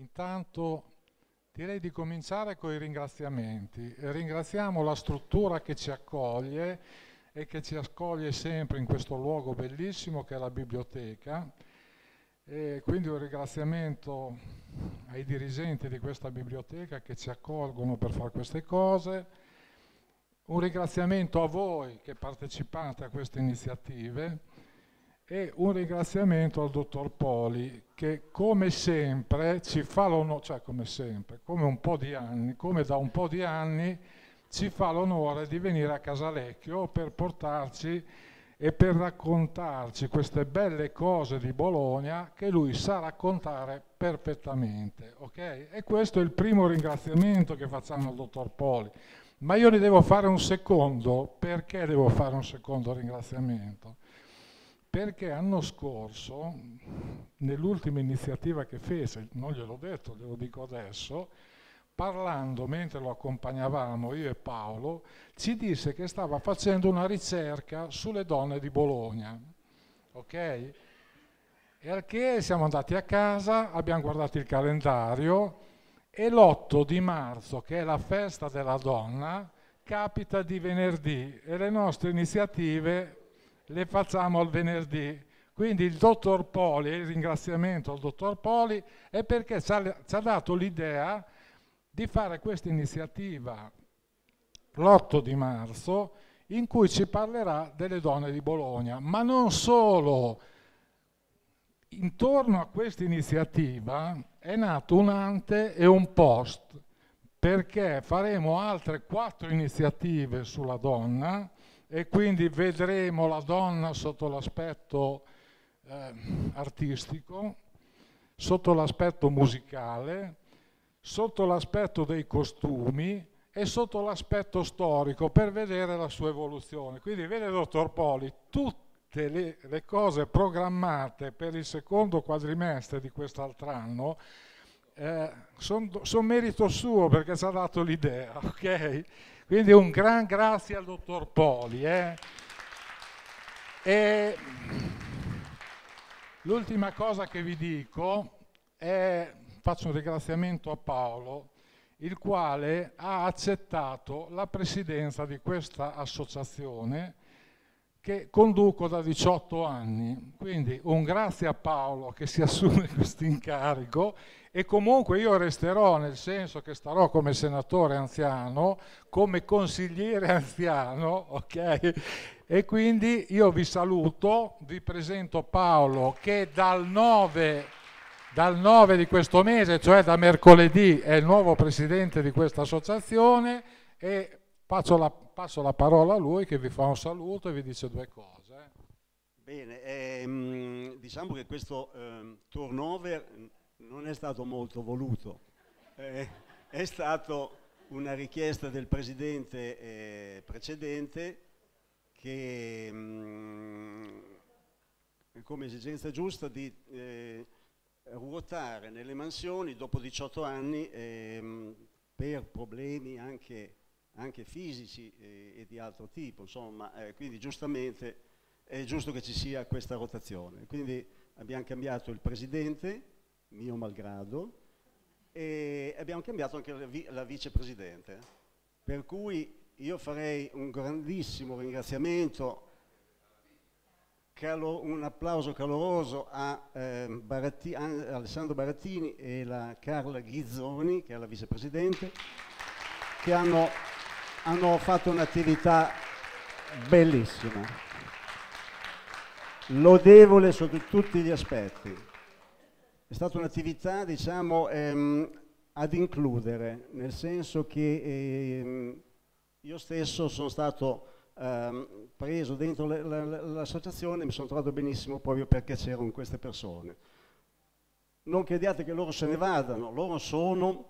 Intanto direi di cominciare con i ringraziamenti. Ringraziamo la struttura che ci accoglie e che ci accoglie sempre in questo luogo bellissimo che è la biblioteca. E quindi un ringraziamento ai dirigenti di questa biblioteca che ci accolgono per fare queste cose. Un ringraziamento a voi che partecipate a queste iniziative e un ringraziamento al dottor Poli che come sempre ci fa l'onore, cioè come sempre, come, un po di anni, come da un po' di anni ci fa l'onore di venire a Casalecchio per portarci e per raccontarci queste belle cose di Bologna che lui sa raccontare perfettamente. Okay? E questo è il primo ringraziamento che facciamo al dottor Poli. Ma io ne devo fare un secondo, perché devo fare un secondo ringraziamento? perché l'anno scorso, nell'ultima iniziativa che fece, non gliel'ho detto, glielo dico adesso, parlando mentre lo accompagnavamo io e Paolo, ci disse che stava facendo una ricerca sulle donne di Bologna. Ok? Perché siamo andati a casa, abbiamo guardato il calendario e l'8 di marzo, che è la festa della donna, capita di venerdì e le nostre iniziative le facciamo il venerdì. Quindi il dottor Poli, il ringraziamento al dottor Poli, è perché ci ha, ci ha dato l'idea di fare questa iniziativa l'8 di marzo in cui ci parlerà delle donne di Bologna, ma non solo. Intorno a questa iniziativa è nato un ante e un post, perché faremo altre quattro iniziative sulla donna, e quindi vedremo la donna sotto l'aspetto eh, artistico, sotto l'aspetto musicale, sotto l'aspetto dei costumi e sotto l'aspetto storico per vedere la sua evoluzione. Quindi vede dottor Poli, tutte le, le cose programmate per il secondo quadrimestre di quest'altro anno eh, sono son merito suo perché ci ha dato l'idea, ok? Quindi un gran grazie al dottor Poli. Eh. E l'ultima cosa che vi dico è, faccio un ringraziamento a Paolo, il quale ha accettato la presidenza di questa associazione che conduco da 18 anni. Quindi un grazie a Paolo che si assume questo incarico e comunque io resterò nel senso che starò come senatore anziano, come consigliere anziano, ok? E quindi io vi saluto, vi presento Paolo che dal 9, dal 9 di questo mese, cioè da mercoledì, è il nuovo presidente di questa associazione e passo la, passo la parola a lui che vi fa un saluto e vi dice due cose. Bene, ehm, diciamo che questo ehm, turnover non è stato molto voluto, eh, è stata una richiesta del Presidente eh, precedente che mh, mm, come esigenza giusta di eh, ruotare nelle mansioni dopo 18 anni ehm, per problemi anche, anche fisici e, eh, e, di altro tipo, insomma, eh, quindi giustamente è giusto che ci sia questa rotazione. Quindi abbiamo cambiato il presidente mio malgrado, e abbiamo cambiato anche la, vi la vicepresidente. Per cui io farei un grandissimo ringraziamento, un applauso caloroso a, eh, Baratti a Alessandro Barattini e la Carla Ghizzoni, che è la vicepresidente, che hanno, hanno fatto un'attività bellissima, lodevole sotto tutti gli aspetti. È stata un'attività diciamo, ehm, ad includere, nel senso che ehm, io stesso sono stato ehm, preso dentro l'associazione e mi sono trovato benissimo proprio perché c'erano queste persone. Non crediate che loro se ne vadano, loro sono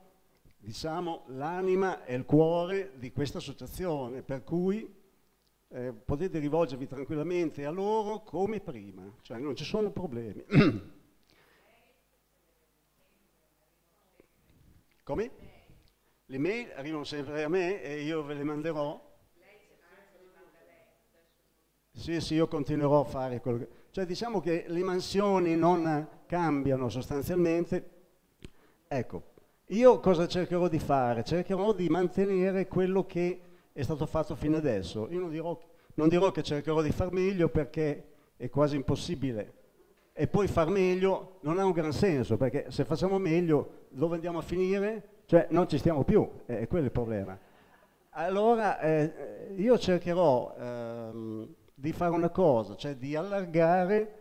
diciamo, l'anima e il cuore di questa associazione, per cui eh, potete rivolgervi tranquillamente a loro come prima, cioè non ci sono problemi. Come? Le mail arrivano sempre a me e io ve le manderò. Sì, sì, io continuerò a fare quello che... Cioè diciamo che le mansioni non cambiano sostanzialmente. Ecco, io cosa cercherò di fare? Cercherò di mantenere quello che è stato fatto fino adesso. Io non dirò, non dirò che cercherò di far meglio perché è quasi impossibile e poi far meglio non ha un gran senso, perché se facciamo meglio dove andiamo a finire? Cioè non ci stiamo più, eh, è quello il problema. Allora eh, io cercherò ehm, di fare una cosa, cioè di allargare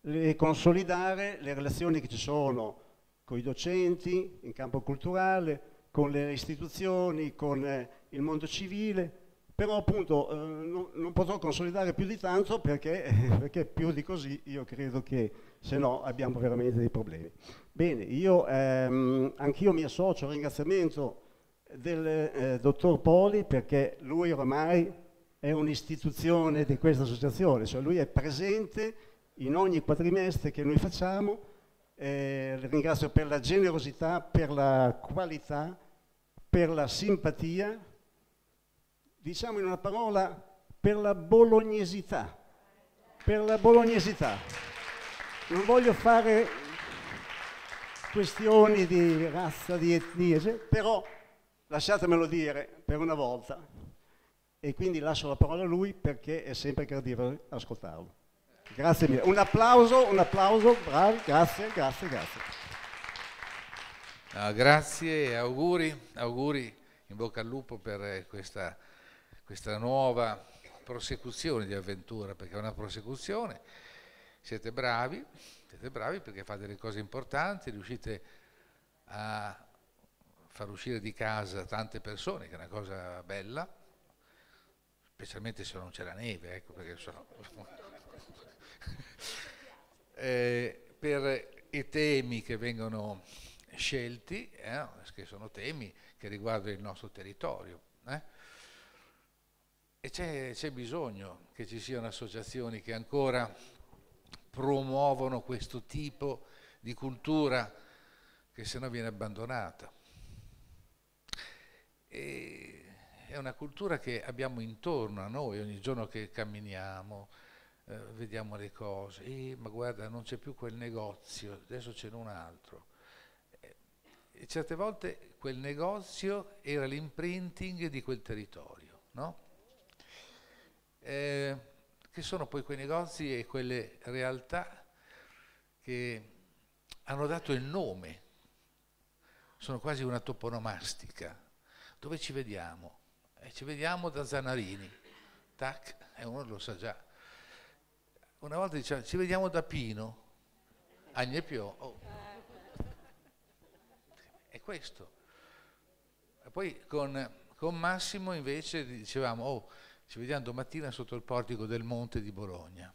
e consolidare le relazioni che ci sono con i docenti in campo culturale, con le istituzioni, con eh, il mondo civile, però appunto eh, non, non, potrò consolidare più di tanto perché, perché, più di così io credo che se no abbiamo veramente dei problemi. Bene, io ehm, anch'io mi associo al ringraziamento del eh, dottor Poli perché lui ormai è un'istituzione di questa associazione, cioè lui è presente in ogni quadrimestre che noi facciamo, eh, ringrazio per la generosità, per la qualità, per la simpatia diciamo in una parola, per la bolognesità. Per la bolognesità. Non voglio fare questioni di razza, di etnie, però lasciatemelo dire per una volta e quindi lascio la parola a lui perché è sempre gradevole ascoltarlo. Grazie mille. Un applauso, un applauso, bravo, grazie, grazie, grazie. No, ah, grazie e auguri, auguri in bocca al lupo per eh, questa questa nuova prosecuzione di avventura, perché è una prosecuzione, siete bravi, siete bravi perché fate delle cose importanti, riuscite a far uscire di casa tante persone, che è una cosa bella, specialmente se non c'è la neve, ecco perché sono... eh, per i temi che vengono scelti, eh, che sono temi che riguardano il nostro territorio. Eh? E c'è bisogno che ci siano associazioni che ancora promuovono questo tipo di cultura che se no viene abbandonata. E è una cultura che abbiamo intorno a noi ogni giorno che camminiamo, eh, vediamo le cose, e, eh, ma guarda non c'è più quel negozio, adesso ce n'è un altro. Eh, e certe volte quel negozio era l'imprinting di quel territorio, no? eh, che sono poi quei negozi e quelle realtà che hanno dato il nome, sono quasi una toponomastica. Dove ci vediamo? Eh, ci vediamo da Zanarini, tac, e eh, uno lo sa già. Una volta diceva ci vediamo da Pino, Agnepio. Oh. È questo. E poi con, con Massimo invece dicevamo, oh, ci vediamo domattina sotto il portico del Monte di Bologna.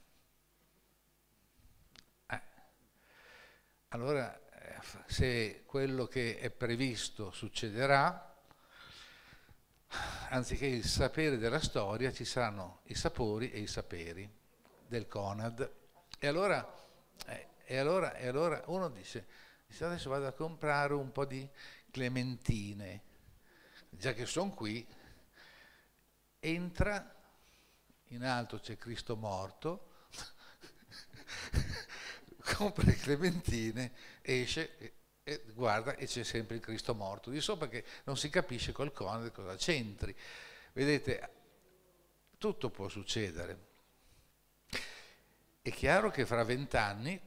Eh. Allora, eh, se quello che è previsto succederà, anziché il sapere della storia, ci saranno i sapori e i saperi del Conad. E allora, eh, e allora, e allora uno dice, dice, adesso vado a comprare un po' di clementine, già che sono qui, entra, in alto c'è Cristo morto, compra le clementine, esce e, guarda e c'è sempre il Cristo morto di sopra che non si capisce col cone cosa c'entri. Vedete, tutto può succedere. È chiaro che fra vent'anni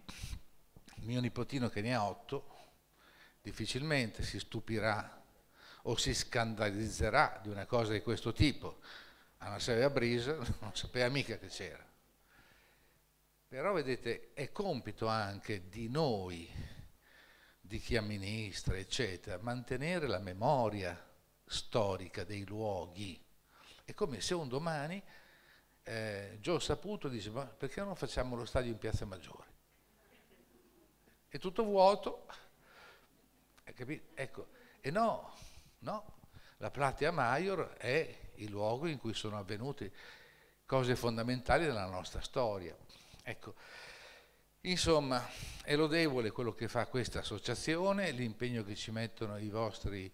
mio nipotino che ne ha otto difficilmente si stupirà o si scandalizzerà di una cosa di questo tipo, alla serie a brisa, non sapeva mica che c'era. Però vedete, è compito anche di noi, di chi amministra, eccetera, mantenere la memoria storica dei luoghi. È come se un domani eh, Gio Saputo dice ma perché non facciamo lo stadio in Piazza Maggiore? È tutto vuoto, Ecco, e no, no, la platea Maior è i luoghi in cui sono avvenute cose fondamentali della nostra storia. Ecco, insomma, è lodevole quello che fa questa associazione, l'impegno che ci mettono i vostri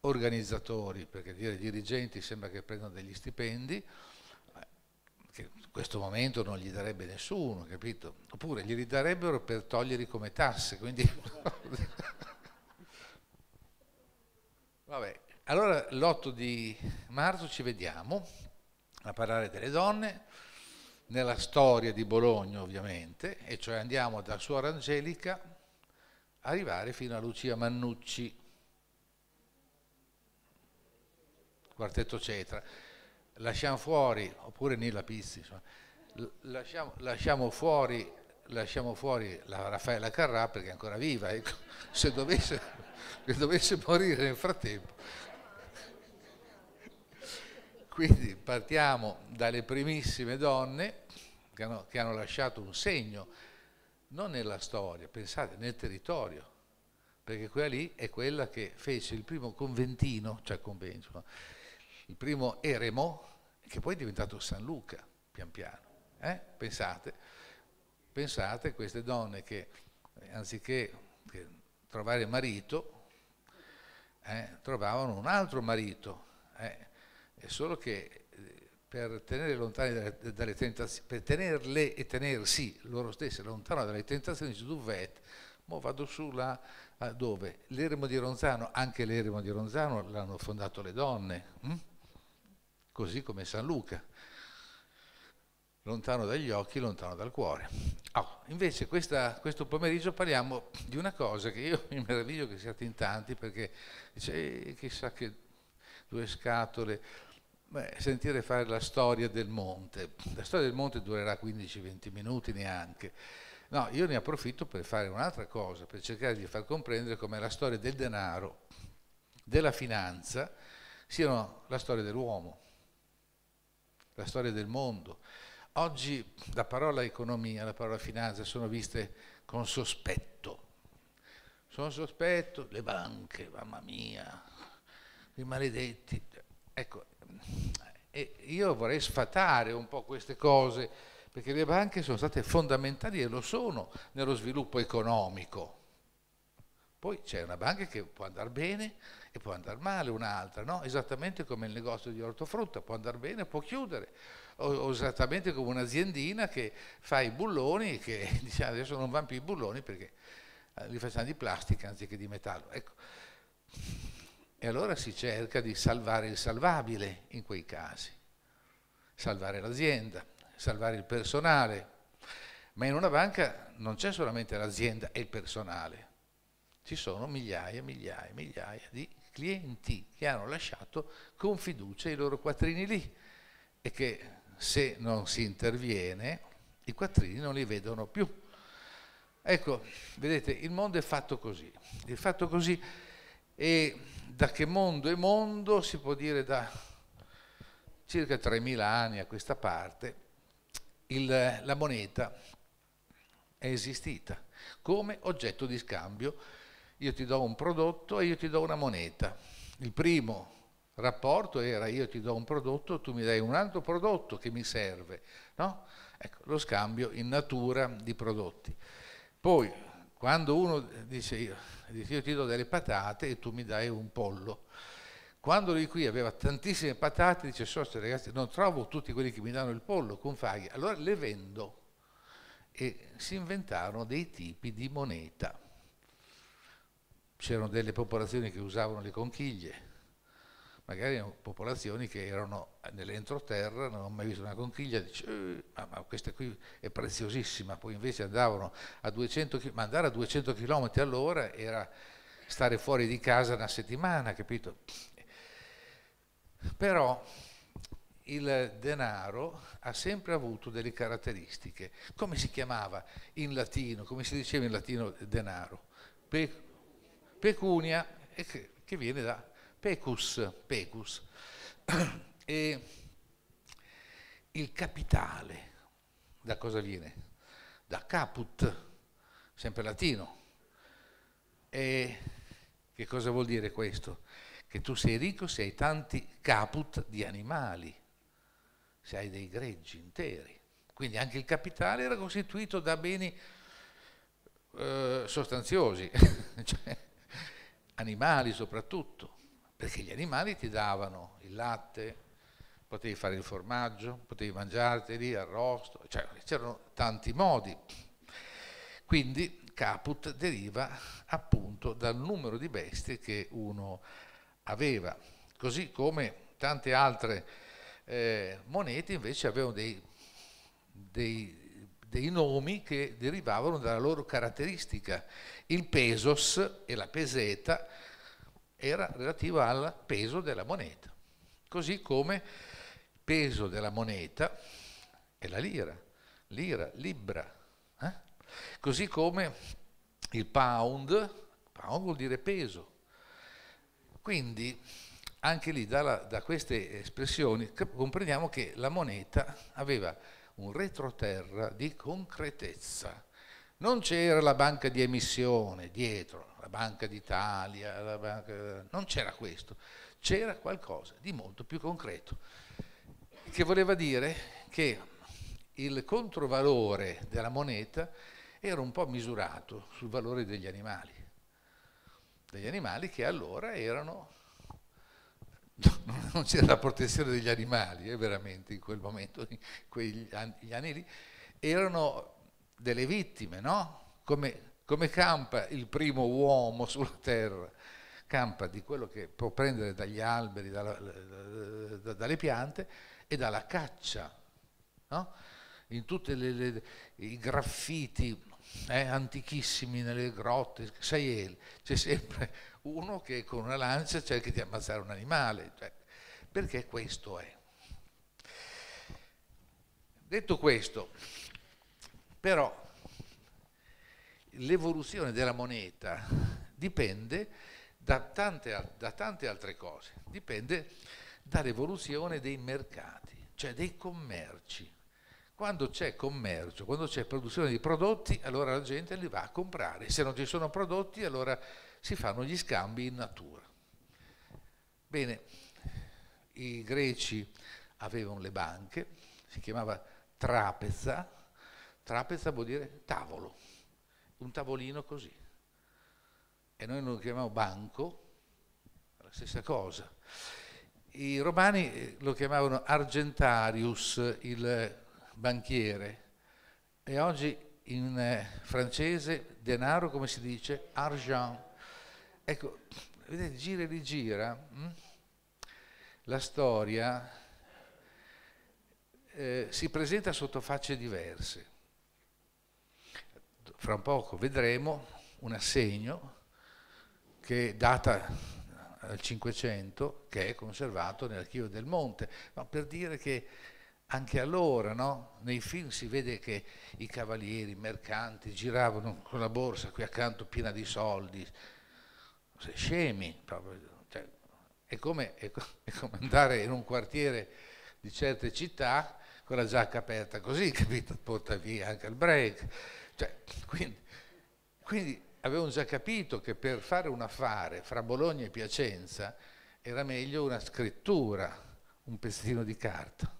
organizzatori, perché dire dirigenti sembra che prendano degli stipendi, che in questo momento non gli darebbe nessuno, capito? Oppure glieli darebbero per toglierli come tasse, quindi... Vabbè, allora l'8 di marzo ci vediamo a parlare delle donne, nella storia di Bologna ovviamente, e cioè andiamo da Suor Angelica arrivare fino a Lucia Mannucci, quartetto Cetra. Lasciamo fuori, oppure Nilla Pizzi, insomma, lasciamo, lasciamo fuori lasciamo fuori la Raffaella Carrà perché è ancora viva, ecco, se, dovesse, se dovesse morire nel frattempo quindi partiamo dalle primissime donne che hanno, che hanno lasciato un segno, non nella storia, pensate, nel territorio, perché quella lì è quella che fece il primo conventino, cioè convento, il primo eremo, che poi è diventato San Luca, pian piano. Eh? Pensate, pensate, queste donne che anziché trovare marito, eh, trovavano un altro marito, eh, è solo che eh, per, tenere lontani dalle, dalle per tenerle e tenersi loro stesse lontano dalle tentazioni, dice tu mo vado su là dove? L'eremo di Ronzano, anche l'eremo di Ronzano l'hanno fondato le donne, hm? così come San Luca lontano dagli occhi, lontano dal cuore. Oh, invece questa, questo pomeriggio parliamo di una cosa che io mi meraviglio che siate in tanti perché dice, eh, chissà che due scatole, Beh, sentire fare la storia del monte. La storia del monte durerà 15-20 minuti neanche. No, io ne approfitto per fare un'altra cosa, per cercare di far comprendere come la storia del denaro, della finanza, siano la storia dell'uomo, la storia del mondo. Oggi la parola economia, la parola finanza sono viste con sospetto. Sono sospetto le banche, mamma mia, i maledetti. Ecco, io vorrei sfatare un po' queste cose, perché le banche sono state fondamentali e lo sono nello sviluppo economico. Poi c'è una banca che può andare bene e può andare male un'altra, no? esattamente come il negozio di ortofrutta, può andare bene e può chiudere, o, o, esattamente come un'aziendina che fa i bulloni e che diciamo, adesso non vanno più i bulloni perché eh, li facciamo di plastica anziché di metallo. Ecco. E allora si cerca di salvare il salvabile in quei casi, salvare l'azienda, salvare il personale. Ma in una banca non c'è solamente l'azienda e il personale, ci sono migliaia, e migliaia, e migliaia di clienti che hanno lasciato con fiducia i loro quattrini lì e che se non si interviene i quattrini non li vedono più. Ecco, vedete, il mondo è fatto così. È fatto così e da che mondo è mondo, si può dire da circa 3.000 anni a questa parte, il, la moneta è esistita come oggetto di scambio. Io ti do un prodotto e io ti do una moneta. Il primo rapporto era io ti do un prodotto, tu mi dai un altro prodotto che mi serve. No? Ecco, lo scambio in natura di prodotti. Poi quando uno dice io, io ti do delle patate e tu mi dai un pollo. Quando lui qui aveva tantissime patate, dice Soste ragazzi non trovo tutti quelli che mi danno il pollo, con faghi. allora le vendo. E si inventarono dei tipi di moneta. C'erano delle popolazioni che usavano le conchiglie, magari popolazioni che erano nell'entroterra, non hanno mai visto una conchiglia, dice, eh, ma, ma, questa qui è preziosissima, poi invece andavano a 200 km, ma andare a 200 km all'ora era stare fuori di casa una settimana, capito? Però il denaro ha sempre avuto delle caratteristiche. Come si chiamava in latino, come si diceva in latino denaro? Pe, pecunia, che, che viene da Pecus, pecus e il capitale, da cosa viene? Da caput, sempre latino. E che cosa vuol dire questo? Che tu sei ricco se hai tanti caput di animali, se hai dei greggi interi. Quindi anche il capitale era costituito da beni eh, sostanziosi, cioè, animali soprattutto perché gli animali ti davano il latte, potevi fare il formaggio, potevi mangiarteli, arrosto, cioè c'erano tanti modi. Quindi caput deriva appunto dal numero di bestie che uno aveva, così come tante altre eh, monete invece avevano dei, dei, dei nomi che derivavano dalla loro caratteristica. Il pesos e la peseta era relativa al peso della moneta, così come il peso della moneta è la lira, lira, libra, eh? così come il pound, pound vuol dire peso. Quindi anche lì da, da queste espressioni comprendiamo che la moneta aveva un retroterra di concretezza non c'era la banca di emissione dietro, la banca d'Italia, banca... non c'era questo, c'era qualcosa di molto più concreto, che voleva dire che il controvalore della moneta era un po' misurato sul valore degli animali, degli animali che allora erano, non c'era la protezione degli animali, eh, veramente in quel momento, in quegli anni lì, erano delle vittime, no? Come, come campa il primo uomo sulla terra? Campa di quello che può prendere dagli alberi, dalla, eh, da, dalle piante e dalla caccia, no? In tutti i graffiti eh, antichissimi nelle grotte, sai, eh, c'è sempre uno che con una lancia cerca di ammazzare un animale, cioè, perché questo è. Detto questo, però l'evoluzione della moneta dipende da tante, da tante altre cose, dipende dall'evoluzione dei mercati, cioè dei commerci. Quando c'è commercio, quando c'è produzione di prodotti, allora la gente li va a comprare, se non ci sono prodotti allora si fanno gli scambi in natura. Bene, i greci avevano le banche, si chiamava trapeza, Trapezza vuol dire tavolo, un tavolino così. E noi lo chiamiamo banco, la stessa cosa. I romani eh, lo chiamavano argentarius, il banchiere, e oggi in eh, francese denaro come si dice? Argent. Ecco, vedete, gira e rigira mm? la storia eh, si presenta sotto facce diverse fra un poco vedremo un assegno che data al 500 che è conservato nell'archivio del Monte, ma per dire che anche allora no? nei film si vede che i cavalieri, i mercanti giravano con la borsa qui accanto piena di soldi, Sei scemi, cioè, è, come, è, come, andare in un quartiere di certe città con la giacca aperta così, capito? Porta via anche il break. Cioè, quindi, quindi avevano già capito che per fare un affare fra Bologna e Piacenza era meglio una scrittura, un pezzettino di carta,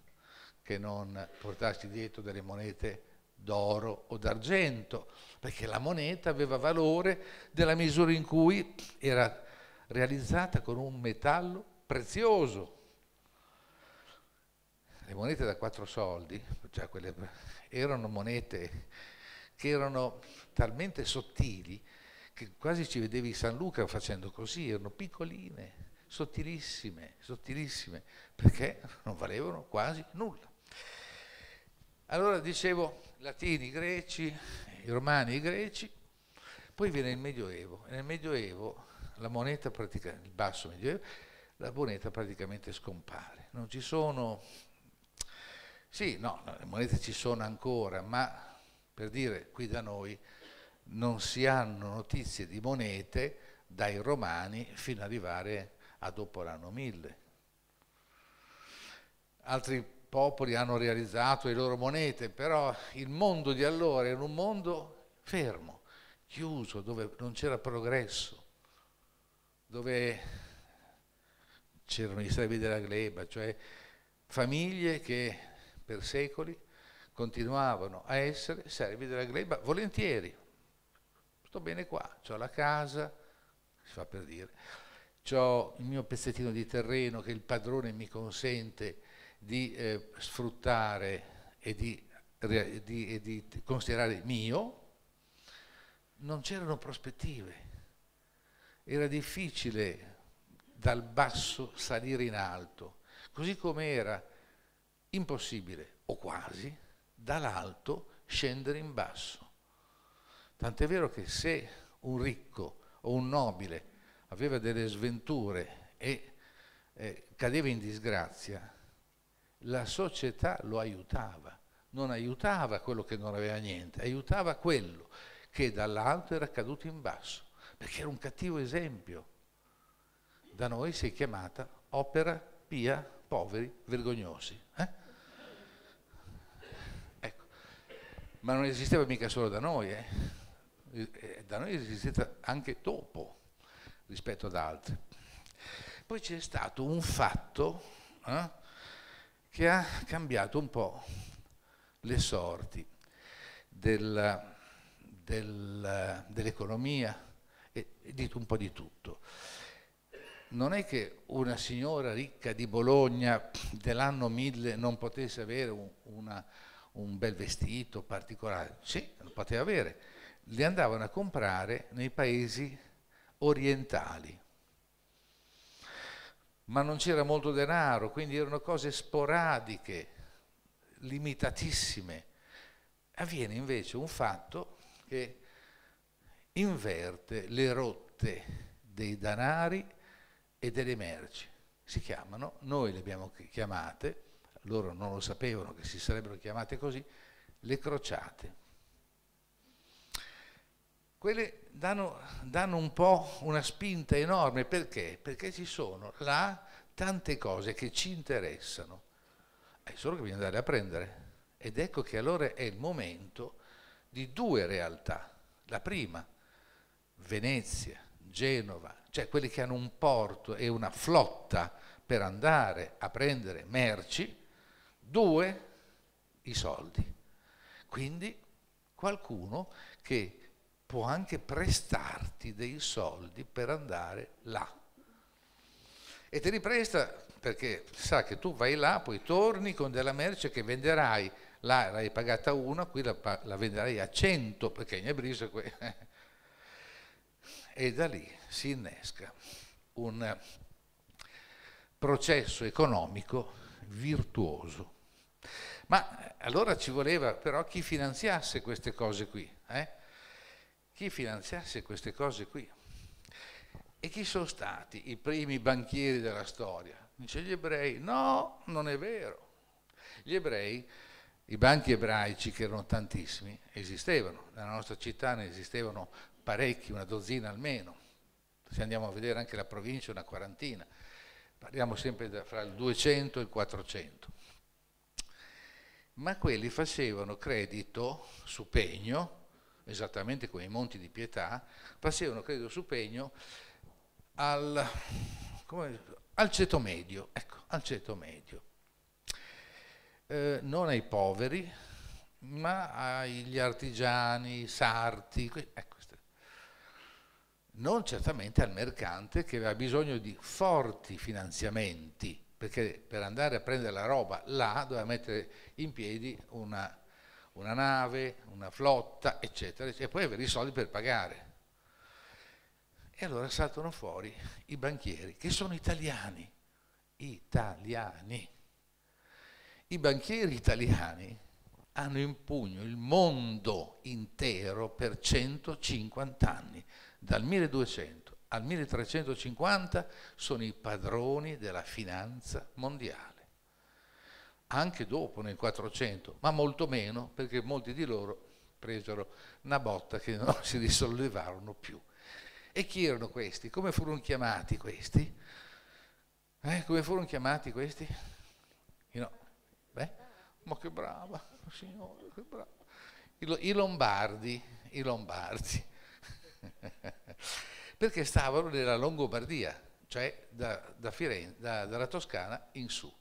che non portarci dietro delle monete d'oro o d'argento, perché la moneta aveva valore nella misura in cui era realizzata con un metallo prezioso. Le monete da quattro soldi, cioè quelle, erano monete che erano talmente sottili che quasi ci vedevi San Luca facendo così, erano piccoline, sottilissime, sottilissime, perché non valevano quasi nulla. Allora dicevo latini, greci, romani, i greci, poi viene il Medioevo. E nel Medioevo la moneta, pratica, il basso Medioevo, la moneta praticamente scompare. Non ci sono... Sì, no, le monete ci sono ancora, ma per dire, qui da noi non si hanno notizie di monete dai romani fino ad arrivare a dopo l'anno 1000. Altri popoli hanno realizzato le loro monete, però il mondo di allora era un mondo fermo, chiuso, dove non c'era progresso, dove c'erano i servi della gleba, cioè famiglie che per secoli continuavano a essere servi della gleba volentieri. Sto bene qua, ho la casa, si fa per dire, ho il mio pezzettino di terreno che il padrone mi consente di eh, sfruttare e di, di, e di considerare mio, non c'erano prospettive. Era difficile dal basso salire in alto, così come era impossibile, o quasi, dall'alto scendere in basso. Tant'è vero che se un ricco o un nobile aveva delle sventure e eh, cadeva in disgrazia, la società lo aiutava, non aiutava quello che non aveva niente, aiutava quello che dall'alto era caduto in basso, perché era un cattivo esempio. Da noi si è chiamata opera pia poveri vergognosi. Eh? ma non esisteva mica solo da noi, eh. Eh, eh. da noi esisteva anche dopo rispetto ad altri. Poi c'è stato un fatto eh, che ha cambiato un po' le sorti del, del, dell'economia e, e di un po' di tutto. Non è che una signora ricca di Bologna dell'anno 1000 non potesse avere un, una, un bel vestito particolare, sì, lo poteva avere, li andavano a comprare nei paesi orientali. Ma non c'era molto denaro, quindi erano cose sporadiche, limitatissime. Avviene invece un fatto che inverte le rotte dei danari e delle merci. Si chiamano, noi le abbiamo chiamate, loro non lo sapevano che si sarebbero chiamate così, le crociate. Quelle danno, danno un po' una spinta enorme, perché? Perché ci sono là tante cose che ci interessano, è solo che bisogna andare a prendere. Ed ecco che allora è il momento di due realtà. La prima, Venezia, Genova, cioè quelle che hanno un porto e una flotta per andare a prendere merci, Due, i soldi. Quindi qualcuno che può anche prestarti dei soldi per andare là. E te li presta perché sa che tu vai là, poi torni con della merce che venderai. Là l'hai pagata una, qui la, la venderai a 100 perché in ebriso qui. e da lì si innesca un processo economico virtuoso. Ma eh, allora ci voleva però chi finanziasse queste cose qui, eh? chi finanziasse queste cose qui. E chi sono stati i primi banchieri della storia? Dice gli ebrei, no, non è vero. Gli ebrei, i banchi ebraici che erano tantissimi, esistevano, nella nostra città ne esistevano parecchi, una dozzina almeno, se andiamo a vedere anche la provincia una quarantina, parliamo sempre fra il 200 e il 400 ma quelli facevano credito su pegno, esattamente come i monti di pietà, facevano credito su pegno al, come, al ceto medio, ecco, al ceto medio. Eh, non ai poveri, ma agli artigiani, sarti, ecco. non certamente al mercante che aveva bisogno di forti finanziamenti perché per andare a prendere la roba là doveva mettere in piedi una, una nave, una flotta, eccetera, eccetera, e poi avere i soldi per pagare. E allora saltano fuori i banchieri, che sono italiani, italiani. I banchieri italiani hanno in pugno il mondo intero per 150 anni, dal 1200 al 1350 sono i padroni della finanza mondiale. Anche dopo, nel 400, ma molto meno, perché molti di loro presero una botta che non si risollevarono più. E chi erano questi? Come furono chiamati questi? Eh, come furono chiamati questi? No. Beh, ma che brava, signore, che brava. I, I Lombardi, i Lombardi. perché stavano nella Longobardia, cioè da, da Firenze, da, dalla Toscana in su.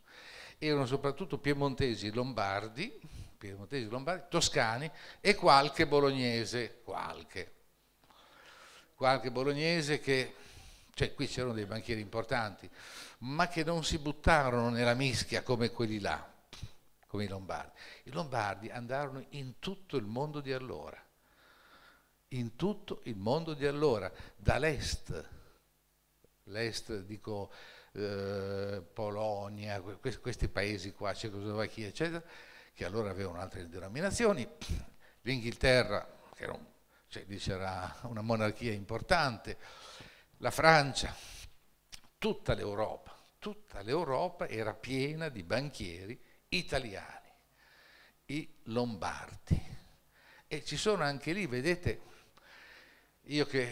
Erano soprattutto piemontesi lombardi, piemontesi lombardi, toscani e qualche bolognese, qualche, qualche bolognese che, cioè qui c'erano dei banchieri importanti, ma che non si buttarono nella mischia come quelli là, come i Lombardi. I Lombardi andarono in tutto il mondo di allora in tutto il mondo di allora, dall'est, l'est dico eh, Polonia, que questi paesi qua, Cecoslovacchia, eccetera, che allora avevano altre denominazioni, l'Inghilterra, che era un, cioè, lì c'era una monarchia importante, la Francia, tutta l'Europa, tutta l'Europa era piena di banchieri italiani, i lombardi. E ci sono anche lì, vedete, io che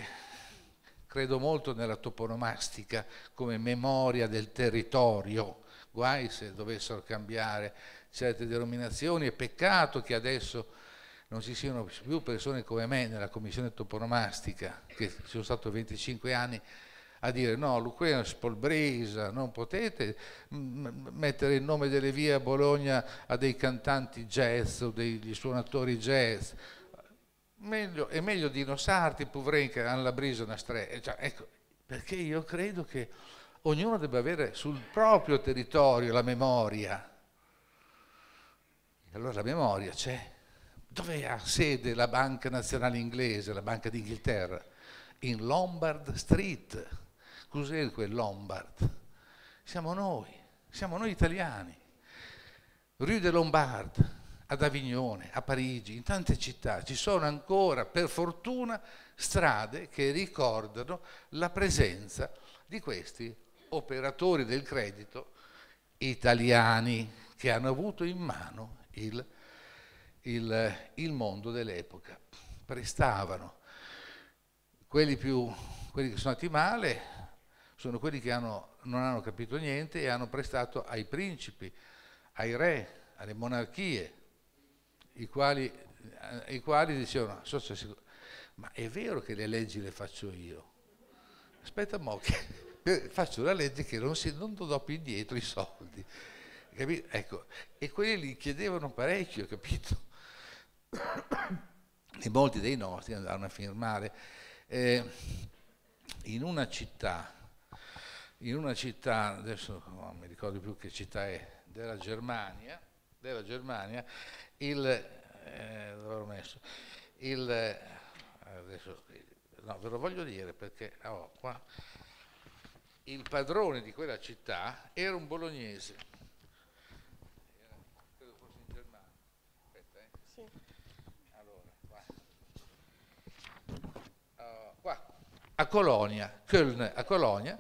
credo molto nella toponomastica come memoria del territorio, guai se dovessero cambiare certe denominazioni, è peccato che adesso non ci siano più persone come me nella commissione toponomastica, che sono stato 25 anni, a dire no, Lucrena spolbresa, non potete mettere il nome delle vie a Bologna a dei cantanti jazz o degli suonatori jazz, meglio, è meglio di nossarti, puvrenca, alla brisa una strea. Eh, cioè, ecco, perché io credo che ognuno debba avere sul proprio territorio la memoria. E allora la memoria c'è. Dove ha sede la Banca Nazionale Inglese, la Banca d'Inghilterra? In Lombard Street. Cos'è quel Lombard? Siamo noi, siamo noi italiani. Rue de Lombard, ad Avignone, a Parigi, in tante città ci sono ancora, per fortuna, strade che ricordano la presenza di questi operatori del credito italiani che hanno avuto in mano il, il, il mondo dell'epoca. Prestavano. Quelli, più, quelli che sono andati male sono quelli che hanno, non hanno capito niente e hanno prestato ai principi, ai re, alle monarchie, i quali, eh, i quali dicevano, ah, ma è vero che le leggi le faccio io? Aspetta, mo che eh, faccio una legge che non, si, non do più indietro i soldi. Capito? Ecco, e quelli li chiedevano parecchio, capito? e molti dei nostri andarono a firmare. Eh, in una città, in una città, adesso non mi ricordo più che città è, della Germania, della Germania, il, eh, messo, il, eh, adesso, no, ve lo voglio dire perché oh, qua, il padrone di quella città era un bolognese. Oh, a Colonia, Köln, a Colonia,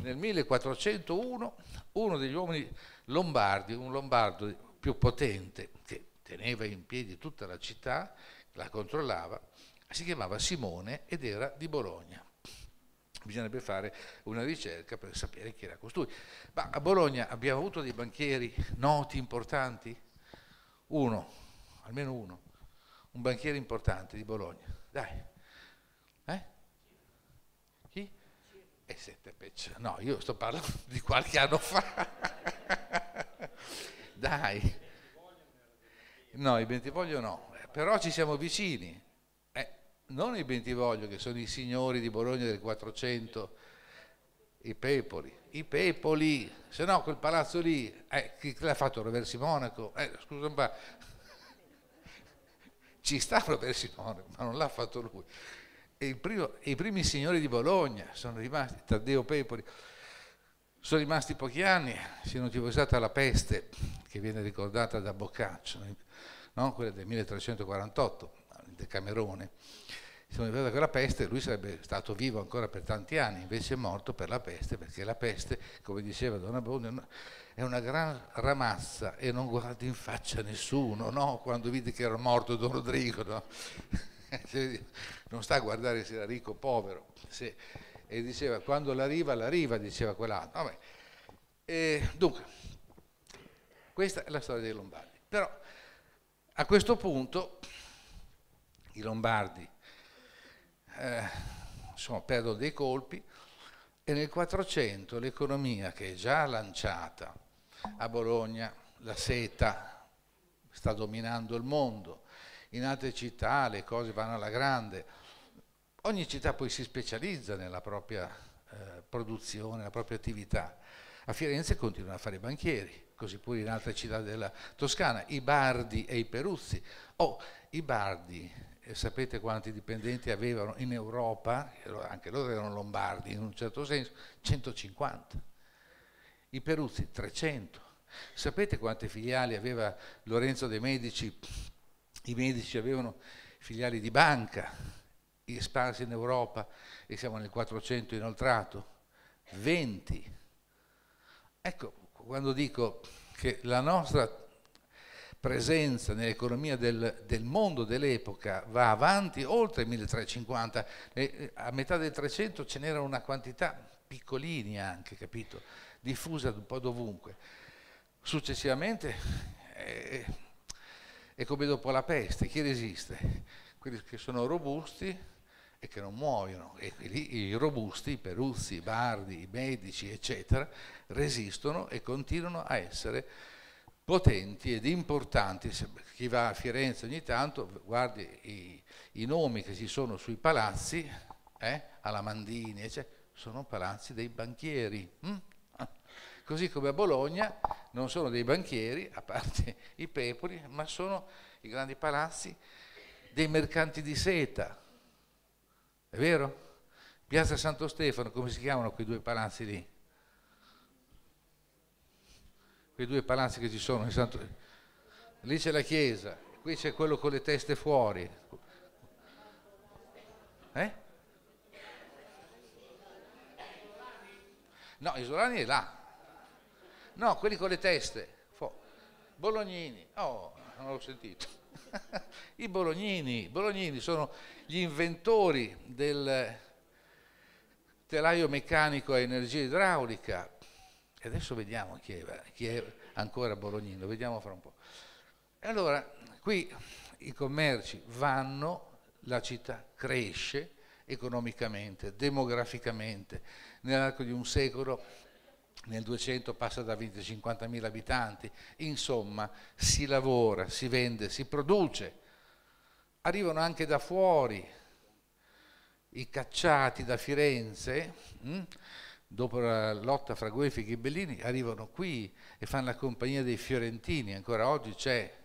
nel 1401, uno degli uomini lombardi, un lombardo più potente che teneva in piedi tutta la città, la controllava, si chiamava Simone ed era di Bologna. Bisognerebbe fare una ricerca per sapere chi era costui. Ma a Bologna abbiamo avuto dei banchieri noti, importanti? Uno, almeno uno, un banchiere importante di Bologna. Dai. Eh? Chi? E eh, sette pecce. No, io sto parlando di qualche anno fa. dai. No, i Bentivoglio no, eh, però ci siamo vicini. Eh, non i Bentivoglio che sono i signori di Bologna del 400, i Pepoli, i Pepoli, se no quel palazzo lì, eh, chi l'ha fatto Roversi Monaco? Eh, scusa un po', ci sta Roversi Monaco, ma non l'ha fatto lui. E primo, I primi signori di Bologna sono rimasti, Taddeo Pepoli. Sono rimasti pochi anni, si è notificata la peste che viene ricordata da Boccaccio, eh, no? quella del 1348, il Decamerone. Si è notificata quella peste, lui sarebbe stato vivo ancora per tanti anni, invece è morto per la peste, perché la peste, come diceva Don Abbondio, è una gran ramazza e non guardi in faccia nessuno, no? quando vide che era morto Don Rodrigo. No? non sta a guardare se era ricco o povero, se e diceva quando la riva, la riva, diceva quell'altro. E, dunque, questa è la storia dei Lombardi. Però a questo punto i Lombardi eh, insomma, perdono dei colpi e nel 400 l'economia che è già lanciata a Bologna, la seta sta dominando il mondo, in altre città le cose vanno alla grande Ogni città poi si specializza nella propria eh, produzione, nella propria attività. A Firenze continuano a fare i banchieri, così pure in altre città della Toscana, i Bardi e i Peruzzi. Oh, i Bardi, eh, sapete quanti dipendenti avevano in Europa, anche loro erano lombardi in un certo senso, 150. I Peruzzi, 300. Sapete quante filiali aveva Lorenzo De Medici? I medici avevano filiali di banca, sparsi in Europa e siamo nel 400 inoltrato, 20. Ecco, quando dico che la nostra presenza nell'economia del, del, mondo dell'epoca va avanti oltre 1350, a metà del 300 ce n'era una quantità piccolini anche, capito, diffusa un po' dovunque. Successivamente eh, eh è come dopo la peste, chi resiste? Quelli che sono robusti e che non muoiono e lì i robusti, i peruzzi, i bardi, i medici eccetera resistono e continuano a essere potenti ed importanti. Chi va a Firenze ogni tanto guardi i, i nomi che ci sono sui palazzi, eh, alla Mandini, eccetera, sono palazzi dei banchieri. Hm? Così come a Bologna non sono dei banchieri, a parte i pepoli, ma sono i grandi palazzi dei mercanti di seta, è vero? Piazza Santo Stefano, come si chiamano quei due palazzi lì? Quei due palazzi che ci sono Santo... Lì c'è la chiesa, qui c'è quello con le teste fuori. Eh? No, Isolani è là. No, quelli con le teste. Bolognini. Oh, non l'ho sentito. I bolognini, bolognini sono gli inventori del telaio meccanico a energia idraulica. E adesso vediamo chi è, chi è ancora bolognino, vediamo fra un po'. Allora, qui i commerci vanno, la città cresce economicamente, demograficamente, nell'arco di un secolo nel 200 passa da 20 a 50.000 abitanti, insomma si lavora, si vende, si produce, arrivano anche da fuori i cacciati da Firenze, mh? Hm? dopo la lotta fra Guefichi e Ghibellini, arrivano qui e fanno la compagnia dei fiorentini, ancora oggi c'è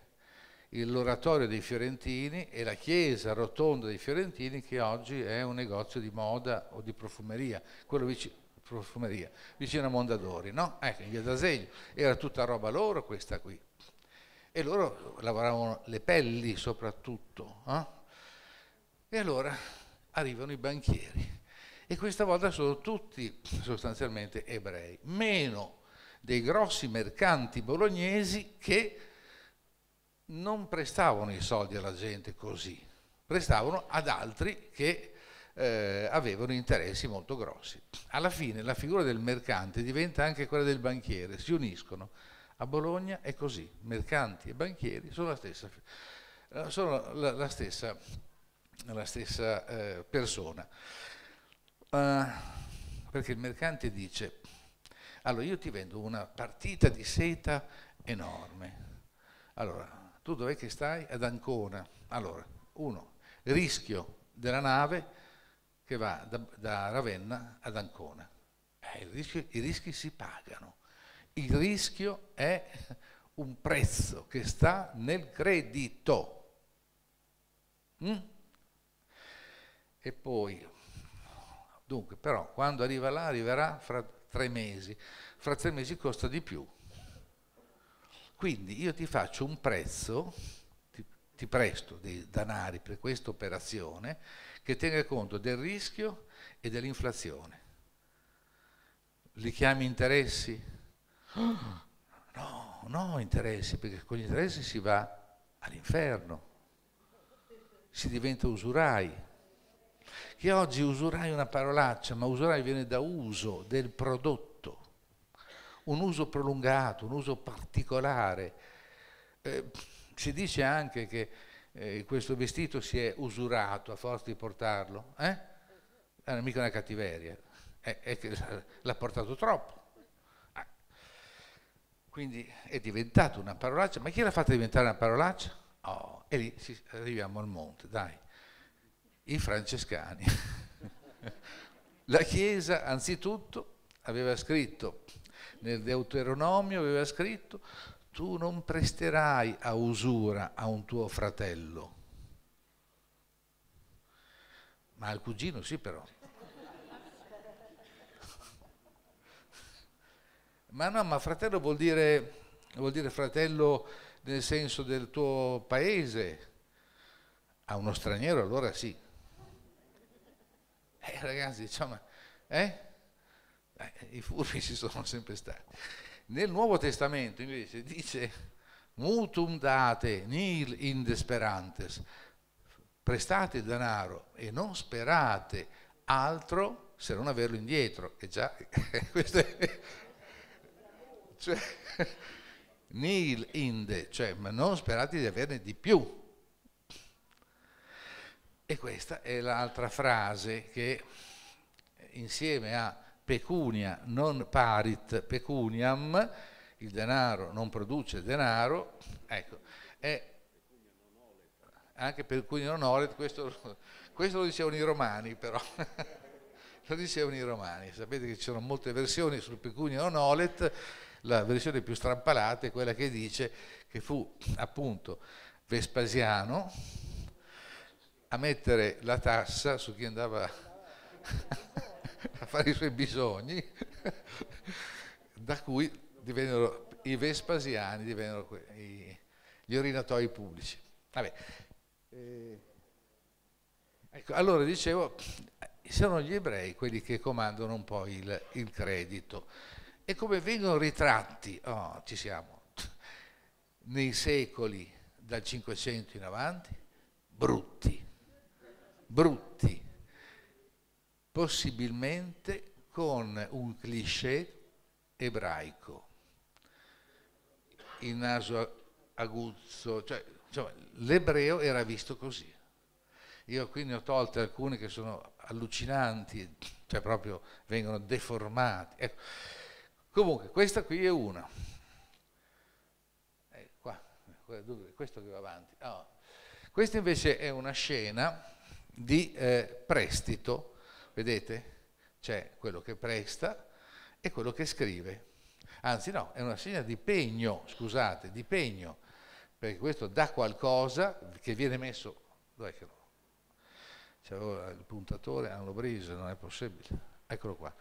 l'oratorio dei fiorentini e la chiesa rotonda dei fiorentini che oggi è un negozio di moda o di profumeria, quello vicino profumeria, vicino a Mondadori, no? Ecco, in via d'Aseglio, era tutta roba loro questa qui. E loro lavoravano le pelli soprattutto. Eh? E allora arrivano i banchieri e questa volta sono tutti sostanzialmente ebrei, meno dei grossi mercanti bolognesi che non prestavano i soldi alla gente così, prestavano ad altri che eh, avevano interessi molto grossi. Alla fine la figura del mercante diventa anche quella del banchiere, si uniscono. A Bologna è così, mercanti e banchieri sono la stessa, eh, sono la, la stessa, la stessa eh, persona. Uh, perché il mercante dice, allora io ti vendo una partita di seta enorme. Allora, tu dov'è che stai? Ad Ancona. Allora, uno, rischio della nave, che va da, da Ravenna ad Ancona. Eh, rischio, I rischi si pagano. Il rischio è un prezzo che sta nel credito. Mm? E poi, dunque, però, quando arriva là, arriverà fra tre mesi. Fra tre mesi costa di più. Quindi io ti faccio un prezzo, ti, ti presto dei denari per questa operazione, che tenga conto del rischio e dell'inflazione. Li chiami interessi? no, no interessi, perché con gli interessi si va all'inferno, si diventa usurai. Che oggi usurai è una parolaccia, ma usurai viene da uso del prodotto un uso prolungato, un uso particolare. Eh, si dice anche che eh, questo vestito si è usurato a forza di portarlo, eh? non eh, è mica una cattiveria, è, eh, è che l'ha portato troppo. Ah. Quindi è diventata una parolaccia, ma chi l'ha fatta diventare una parolaccia? Oh, e lì si, arriviamo al monte, dai, i francescani. La Chiesa anzitutto aveva scritto, nel Deuteronomio aveva scritto, tu non presterai a usura a un tuo fratello, ma al cugino sì però. ma no, ma fratello vuol dire, vuol dire fratello nel senso del tuo paese, a uno straniero allora sì. Eh ragazzi, diciamo, eh? Eh, i furbi ci sono sempre stati. Nel Nuovo Testamento invece dice mutum date nil in desperantes, prestate il denaro e non sperate altro se non averlo indietro. E già, questo è... Cioè, nil inde, cioè ma non sperate di averne di più. E questa è l'altra frase che insieme a pecunia non parit pecuniam, il denaro non produce denaro, ecco, è anche pecunia non olet, questo, questo lo dicevano i romani però, lo dicevano i romani, sapete che ci sono molte versioni sul pecunia non olet, la versione più strampalata è quella che dice che fu appunto Vespasiano a mettere la tassa su chi andava a fare i suoi bisogni, da cui divennero i Vespasiani divennero gli orinatoi pubblici. Eh, ecco, allora dicevo, sono gli ebrei quelli che comandano un po' il, il credito. E come vengono ritratti, oh, ci siamo, nei secoli dal 500 in avanti, brutti, brutti, possibilmente con un cliché ebraico. Il naso aguzzo, cioè, insomma, l'ebreo era visto così. Io qui ne ho tolte alcune che sono allucinanti, cioè proprio vengono deformati. Ecco. Comunque, questa qui è una. Eh, qua, questo che va avanti. Oh. Questa invece è una scena di eh, prestito Vedete? C'è quello che presta e quello che scrive. Anzi no, è una segna di pegno, scusate, di pegno, perché questo dà qualcosa che viene messo... Dov'è che lo... C'avevo cioè, oh, il puntatore, hanno preso, non è possibile. Eccolo qua.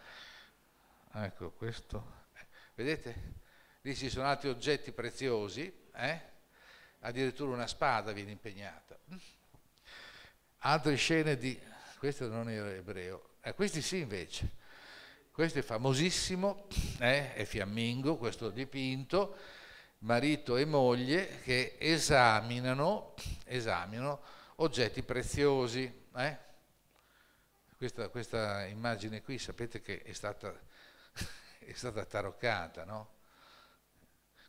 Ecco questo. Vedete? Lì ci sono altri oggetti preziosi, eh? addirittura una spada viene impegnata. Altre scene di questo non era ebreo. Eh, questi sì invece. Questo è famosissimo, eh, è fiammingo questo dipinto, marito e moglie che esaminano, esaminano oggetti preziosi. Eh. Questa, questa, immagine qui sapete che è stata, è stata taroccata, no?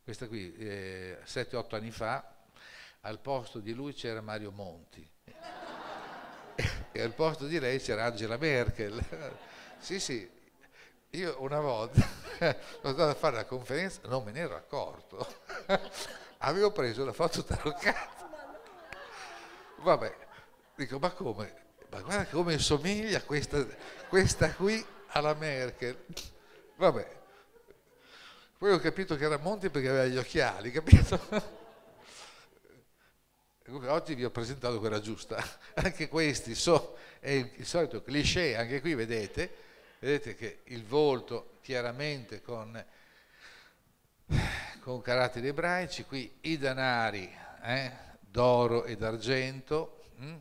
Questa qui, 7-8 eh, anni fa, al posto di lui c'era Mario Monti e al posto di lei c'era Angela Merkel. sì, sì, io una volta sono andato a fare la conferenza, non me ne ero accorto, avevo preso la foto taroccata. Vabbè, dico, ma come? Ma guarda come somiglia questa, questa qui alla Merkel. Vabbè, poi ho capito che era Monti perché aveva gli occhiali, capito? oggi ecco, vi ho presentato quella giusta, anche questi so, è il, il solito cliché, anche qui vedete, vedete che il volto chiaramente con, con caratteri ebraici, qui i danari eh, d'oro ed argento, mh? Hm,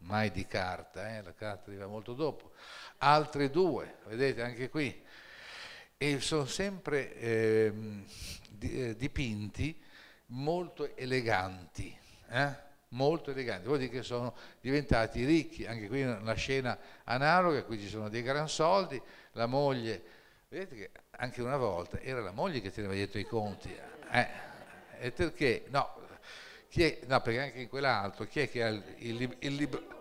mai di carta, eh, la carta arriva molto dopo, altri due, vedete anche qui, e sono sempre ehm, eh, dipinti molto eleganti, eh? molto eleganti, vuol dire che sono diventati ricchi, anche qui una scena analoga, qui ci sono dei gran soldi, la moglie, vedete che anche una volta era la moglie che teneva dietro i conti, eh? e perché? No, è, no, perché anche in quell'altro, chi è che ha il, il, il, libr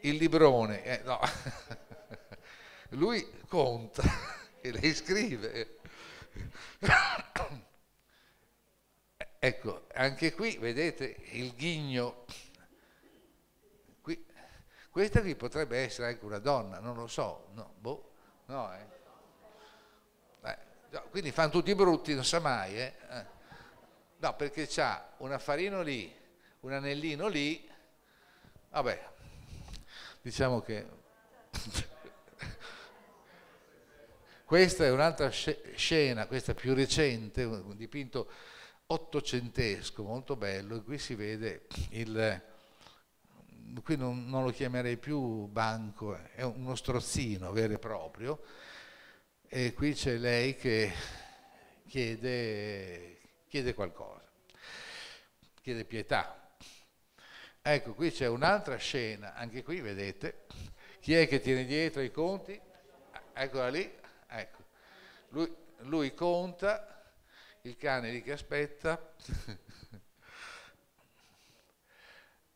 il librone? Eh, no. Lui conta e lei scrive. Ecco, anche qui vedete il ghigno. Qui. Questa qui potrebbe essere anche una donna, non lo so, no, boh, no, eh. eh no, quindi fanno tutti brutti, non sa mai, eh, eh? No, perché c'ha un affarino lì, un anellino lì, vabbè, diciamo che... questa è un'altra scena, questa più recente, un dipinto ottocentesco, molto bello, e qui si vede il... qui non, non, lo chiamerei più banco, è uno strozzino vero e proprio, e qui c'è lei che chiede, chiede qualcosa, chiede pietà. Ecco, qui c'è un'altra scena, anche qui vedete, chi è che tiene dietro i conti? Eccola lì, ecco. Lui, lui conta il cane lì che aspetta.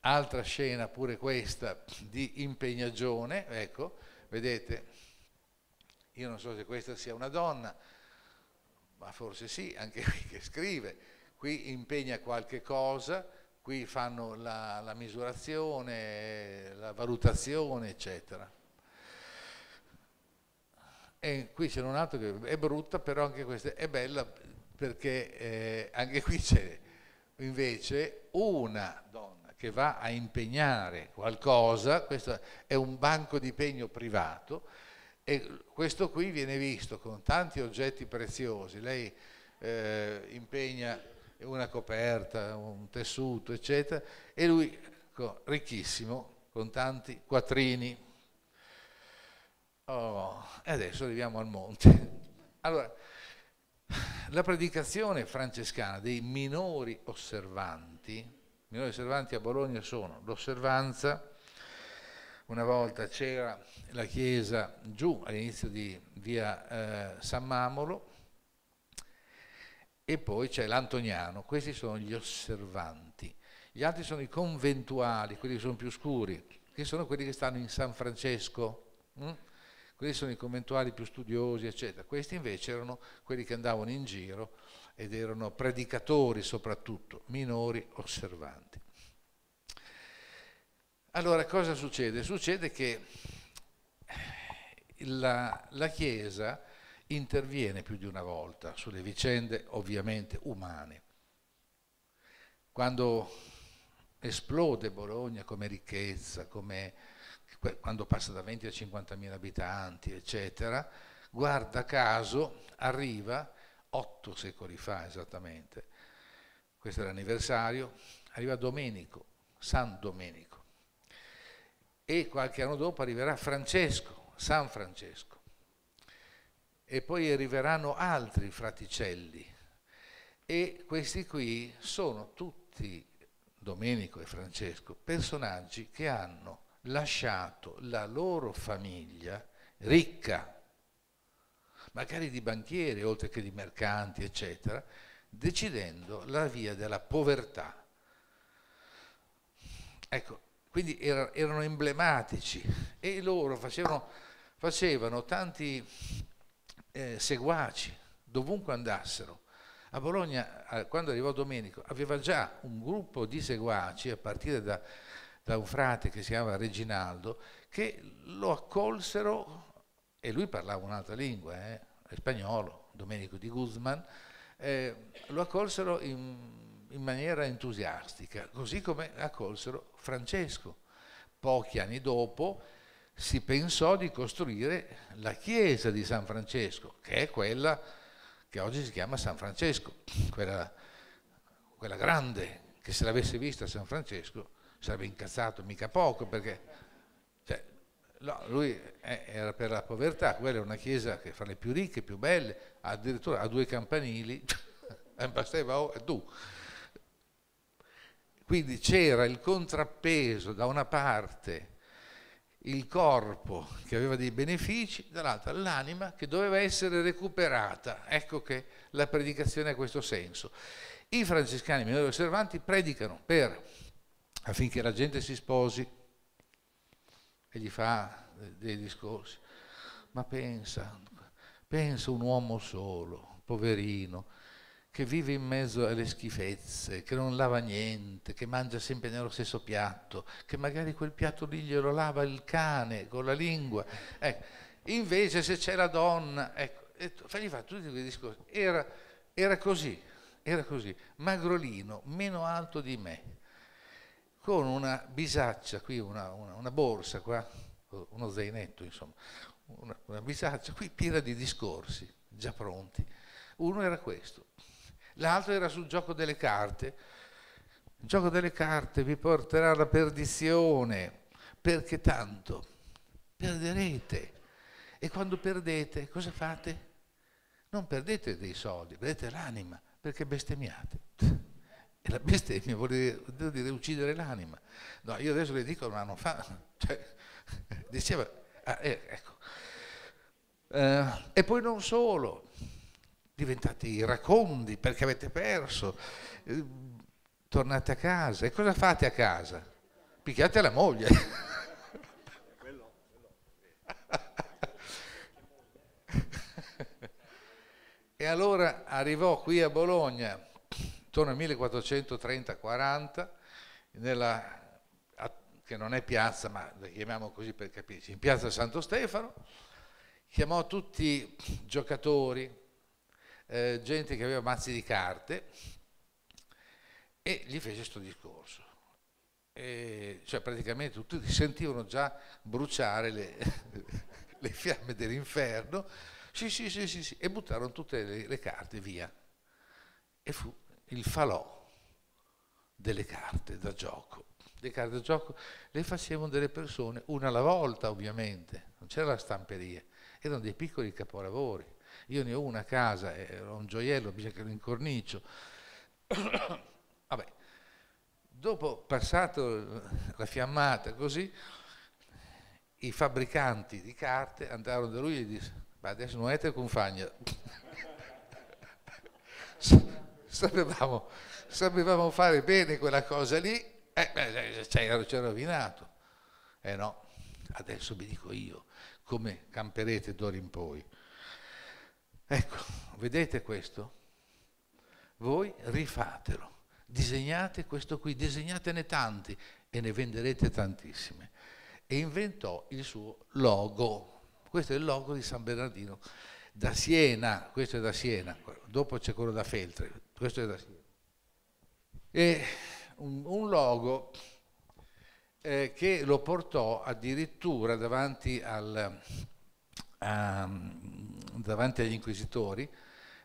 Altra scena pure questa di impegnagione, ecco, vedete, io non so se questa sia una donna, ma forse sì, anche qui che scrive, qui impegna qualche cosa, qui fanno la, la misurazione, la valutazione, eccetera. E qui c'è un altro che è brutta, però anche questa è bella, perché eh, anche qui c'è invece una donna che va a impegnare qualcosa, questo è un banco di pegno privato e questo qui viene visto con tanti oggetti preziosi, lei eh, impegna una coperta, un tessuto, eccetera, e lui ecco, ricchissimo con tanti quattrini. Oh, e adesso arriviamo al monte. Allora, la predicazione francescana dei minori osservanti, i minori osservanti a Bologna sono l'osservanza, una volta c'era la chiesa giù all'inizio di via eh, San Mamolo e poi c'è l'Antoniano, questi sono gli osservanti. Gli altri sono i conventuali, quelli che sono più scuri, che sono quelli che stanno in San Francesco. Hm? quelli sono i conventuali più studiosi, eccetera. Questi invece erano quelli che andavano in giro ed erano predicatori soprattutto, minori osservanti. Allora cosa succede? Succede che la, la Chiesa interviene più di una volta sulle vicende ovviamente umane. Quando esplode Bologna come ricchezza, come quando passa da 20 a 50 mila abitanti, eccetera, guarda caso arriva otto secoli fa esattamente, questo è l'anniversario, arriva Domenico, San Domenico, e qualche anno dopo arriverà Francesco, San Francesco, e poi arriveranno altri fraticelli, e questi qui sono tutti, Domenico e Francesco, personaggi che hanno lasciato la loro famiglia ricca, magari di banchieri oltre che di mercanti, eccetera, decidendo la via della povertà. Ecco, quindi era, erano emblematici e loro facevano, facevano tanti eh, seguaci dovunque andassero. A Bologna, quando arrivò Domenico, aveva già un gruppo di seguaci a partire da da un frate che si chiamava Reginaldo, che lo accolsero, e lui parlava un'altra lingua, eh, spagnolo, Domenico di Guzman, eh, lo accolsero in, in maniera entusiastica, così come accolsero Francesco. Pochi anni dopo si pensò di costruire la chiesa di San Francesco, che è quella che oggi si chiama San Francesco, quella, quella grande che se l'avesse vista San Francesco sarebbe incazzato mica poco perché cioè, no, lui è, era per la povertà, quella è una chiesa che fa le più ricche, più belle, addirittura ha due campanili, eh, bastava tu. Quindi c'era il contrappeso da una parte il corpo che aveva dei benefici, dall'altra l'anima che doveva essere recuperata. Ecco che la predicazione ha questo senso. I francescani minori osservanti predicano per affinché la gente si sposi e gli fa eh, dei discorsi. Ma pensa, pensa un uomo solo, poverino, che vive in mezzo alle schifezze, che non lava niente, che mangia sempre nello stesso piatto, che magari quel piatto lì glielo lava il cane con la lingua. Ecco. Invece se c'è la donna, ecco, fagli fare tutti quei discorsi. Era, era così, era così, magrolino, meno alto di me con una bisaccia qui, una, una, una borsa qua, uno zainetto insomma, una, una bisaccia qui piena di discorsi già pronti. Uno era questo, l'altro era sul gioco delle carte. Il gioco delle carte vi porterà alla perdizione, perché tanto perderete. E quando perdete, cosa fate? Non perdete dei soldi, perdete l'anima, perché bestemmiate. E la bestemmia vuol dire, vuol dire uccidere l'anima. No, io adesso le dico un anno fa, cioè, diceva, ah, eh, ecco. eh, e poi non solo, diventate i racconti perché avete perso, eh, tornate a casa. E cosa fate a casa? Picchiate la moglie. e allora arrivò qui a Bologna intorno al 1430-40, nella, che non è piazza, ma la chiamiamo così per capirci, in piazza Santo Stefano, chiamò tutti giocatori, eh, gente che aveva mazzi di carte e gli fece questo discorso. E, cioè praticamente tutti sentivano già bruciare le, le fiamme dell'inferno, sì, sì, sì, sì, sì, e buttarono tutte le, le carte via. E fu il falò delle carte da gioco. Le carte da gioco le facevano delle persone, una alla volta ovviamente, non c'era la stamperia, erano dei piccoli capolavori. Io ne ho una a casa, era un gioiello, bisogna che lo incornicio. Vabbè, dopo passato la fiammata così, i fabbricanti di carte andarono da lui e gli dissero, ma adesso non è te confagna. sapevamo, sapevamo fare bene quella cosa lì, eh, beh, c'era, rovinato. Eh no, adesso vi dico io come camperete d'ora in poi. Ecco, vedete questo? Voi rifatelo, disegnate questo qui, disegnatene tanti e ne venderete tantissime. E inventò il suo logo. Questo è il logo di San Bernardino da Siena, questo è da Siena, dopo c'è quello da Feltre, questo è da dire. E un, un logo eh, che lo portò addirittura davanti, al, a, ehm, davanti agli inquisitori,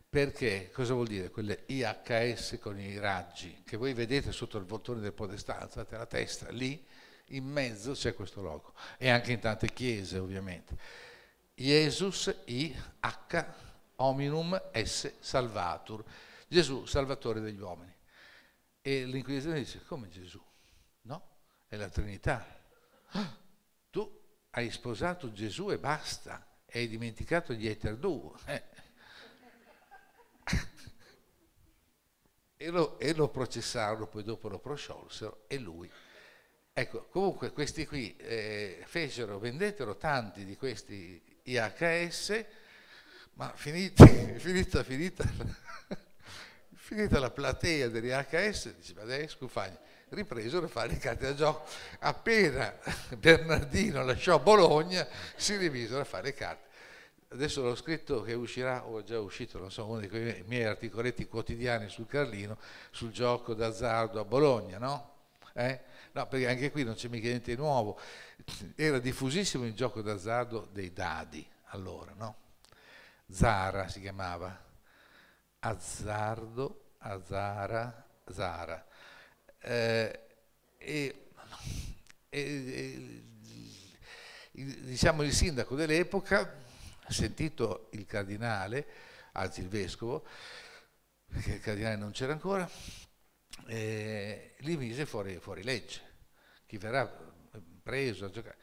perché cosa vuol dire quelle IHS con i raggi che voi vedete sotto il voltone del podestà, alzate la testa, lì in mezzo c'è questo logo e anche in tante chiese ovviamente. Jesus IH hominum S salvatur Gesù, salvatore degli uomini. E l'Inquisizione dice, come Gesù? No, è la Trinità. Ah, tu hai sposato Gesù e basta, hai dimenticato gli eterdu. Eh. e, lo, e lo processarono, poi dopo lo prosciolsero e lui Ecco, comunque questi qui eh, fecero, vendettero tanti di questi IHS, ma finita, finita, finita Finita la platea degli HS, dice, ma adesso Scufagni, ripresero a fare le carte da gioco. Appena Bernardino lasciò Bologna, si rimisero a fare le carte. Adesso l'ho scritto che uscirà, o è già uscito, non so, uno dei miei, miei articoletti quotidiani sul Carlino, sul gioco d'azzardo a Bologna, no? Eh? No, perché anche qui non c'è mica niente di nuovo. Era diffusissimo il gioco d'azzardo dei dadi, allora, no? Zara si chiamava, azzardo, azara, zara. Eh, e, e, diciamo il sindaco dell'epoca, sentito il cardinale, anzi il vescovo, perché il cardinale non c'era ancora, eh, li mise fuori, fuori, legge. Chi verrà eh, preso a giocare.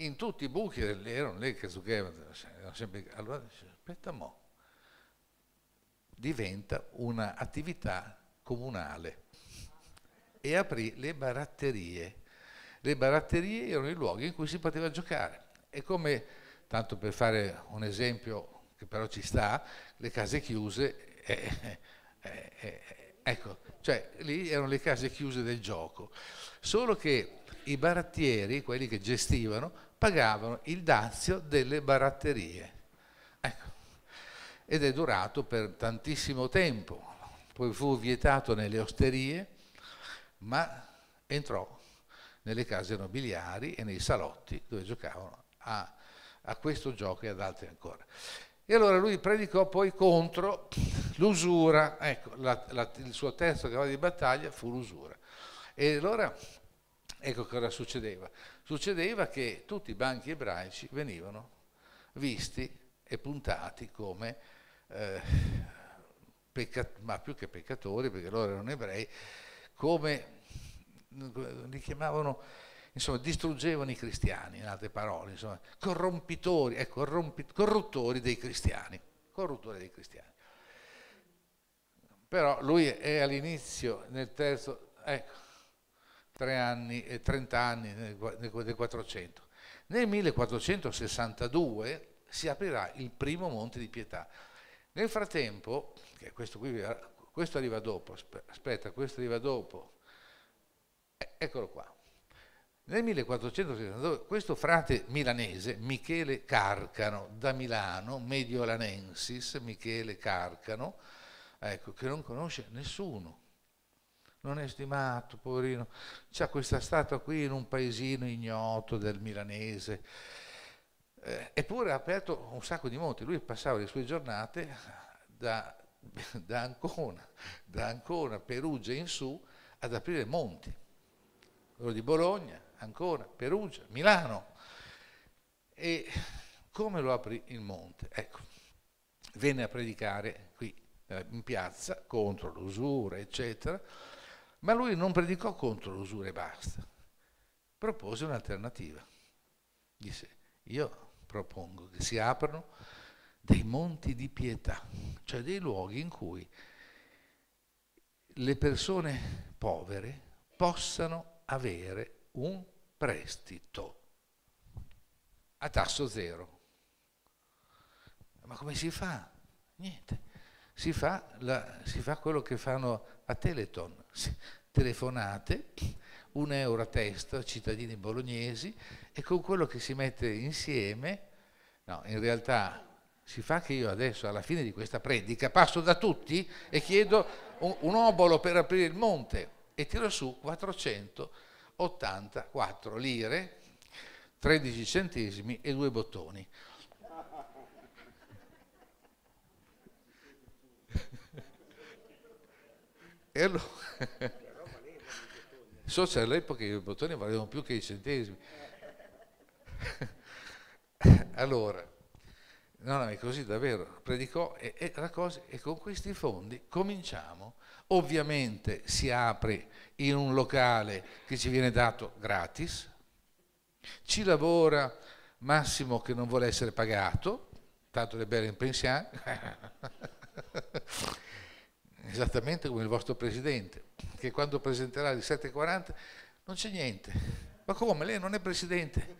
In tutti i buchi erano lì che giocavano, cioè, erano sempre... Allora, aspetta mo', diventa un'attività comunale e aprì le baratterie. Le baratterie erano i luoghi in cui si poteva giocare. E come, tanto per fare un esempio che però ci sta, le case chiuse, eh, eh, eh, eh, ecco, cioè lì erano le case chiuse del gioco. Solo che i barattieri, quelli che gestivano, pagavano il dazio delle baratterie. Ecco, ed è durato per tantissimo tempo. Poi fu vietato nelle osterie, ma entrò nelle case nobiliari e nei salotti dove giocavano a, a questo gioco e ad altri ancora. E allora lui predicò poi contro l'usura, ecco, la, la, il suo terzo cavallo di battaglia fu l'usura. E allora ecco cosa succedeva. Succedeva che tutti i banchi ebraici venivano visti e puntati come eh, ma più che peccatori, perché loro erano ebrei, come li chiamavano, insomma, distruggevano i cristiani, in altre parole, insomma, corrompitori, eh, corrompi, corruttori dei cristiani, corruttori dei cristiani. Però lui è all'inizio, nel terzo, ecco, tre anni e 30 anni del 400. Nel 1462 si aprirà il primo Monte di Pietà. Nel frattempo, questo, qui, questo arriva dopo, aspetta, questo arriva dopo, eccolo qua. Nel 1472 questo frate milanese, Michele Carcano, da Milano, mediolanensis, Michele Carcano, ecco, che non conosce nessuno, non è stimato, poverino, c'è questa statua qui in un paesino ignoto del milanese, eh, eppure ha aperto un sacco di monti, lui passava le sue giornate da, da, Ancona, da Ancona, Perugia in su ad aprire monti, quello di Bologna, Ancona, Perugia, Milano. E come lo aprì il monte? Ecco, venne a predicare qui eh, in piazza contro l'usura, eccetera, ma lui non predicò contro l'usura e basta, propose un'alternativa. Disse, io propongo che si aprano dei monti di pietà, cioè dei luoghi in cui le persone povere possano avere un prestito a tasso zero. Ma come si fa? Niente. Si fa, la, si fa quello che fanno a Teleton, telefonate un euro a testa, cittadini bolognesi, e con quello che si mette insieme, no, in realtà si fa che io adesso alla fine di questa predica passo da tutti e chiedo un, un obolo per aprire il monte e tiro su 484 lire, 13 centesimi e due bottoni. e allora... So se all'epoca i bottoni valevano più che i centesimi. allora, no, no, è così davvero, predicò e, e, la cosa, è con questi fondi cominciamo. Ovviamente si apre in un locale che ci viene dato gratis, ci lavora Massimo che non vuole essere pagato, tanto le belle in pensione. esattamente come il vostro Presidente, che quando presenterà il 7.40 non c'è niente. Ma come? Lei non è Presidente?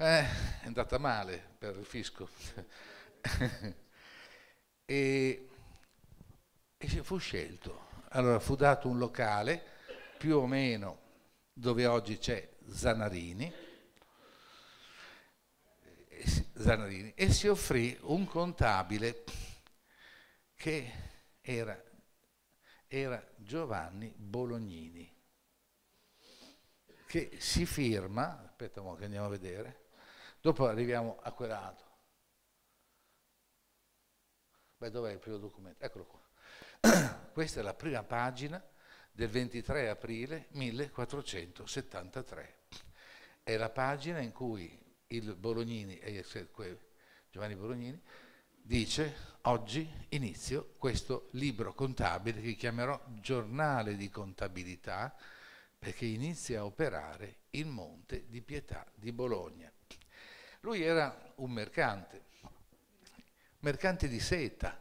Eh, è andata male per il fisco. e, e fu scelto. Allora fu dato un locale più o meno dove oggi c'è Zanarini, Zanarini e si offrì un contabile che era, era Giovanni Bolognini, che si firma, aspetta un che andiamo a vedere, dopo arriviamo a quell'altro. Beh, dov'è il primo documento? Eccolo qua. Questa è la prima pagina del 23 aprile 1473. È la pagina in cui il Bolognini, Giovanni Bolognini, dice oggi inizio questo libro contabile che chiamerò giornale di contabilità perché inizia a operare il Monte di Pietà di Bologna. Lui era un mercante, mercante di seta,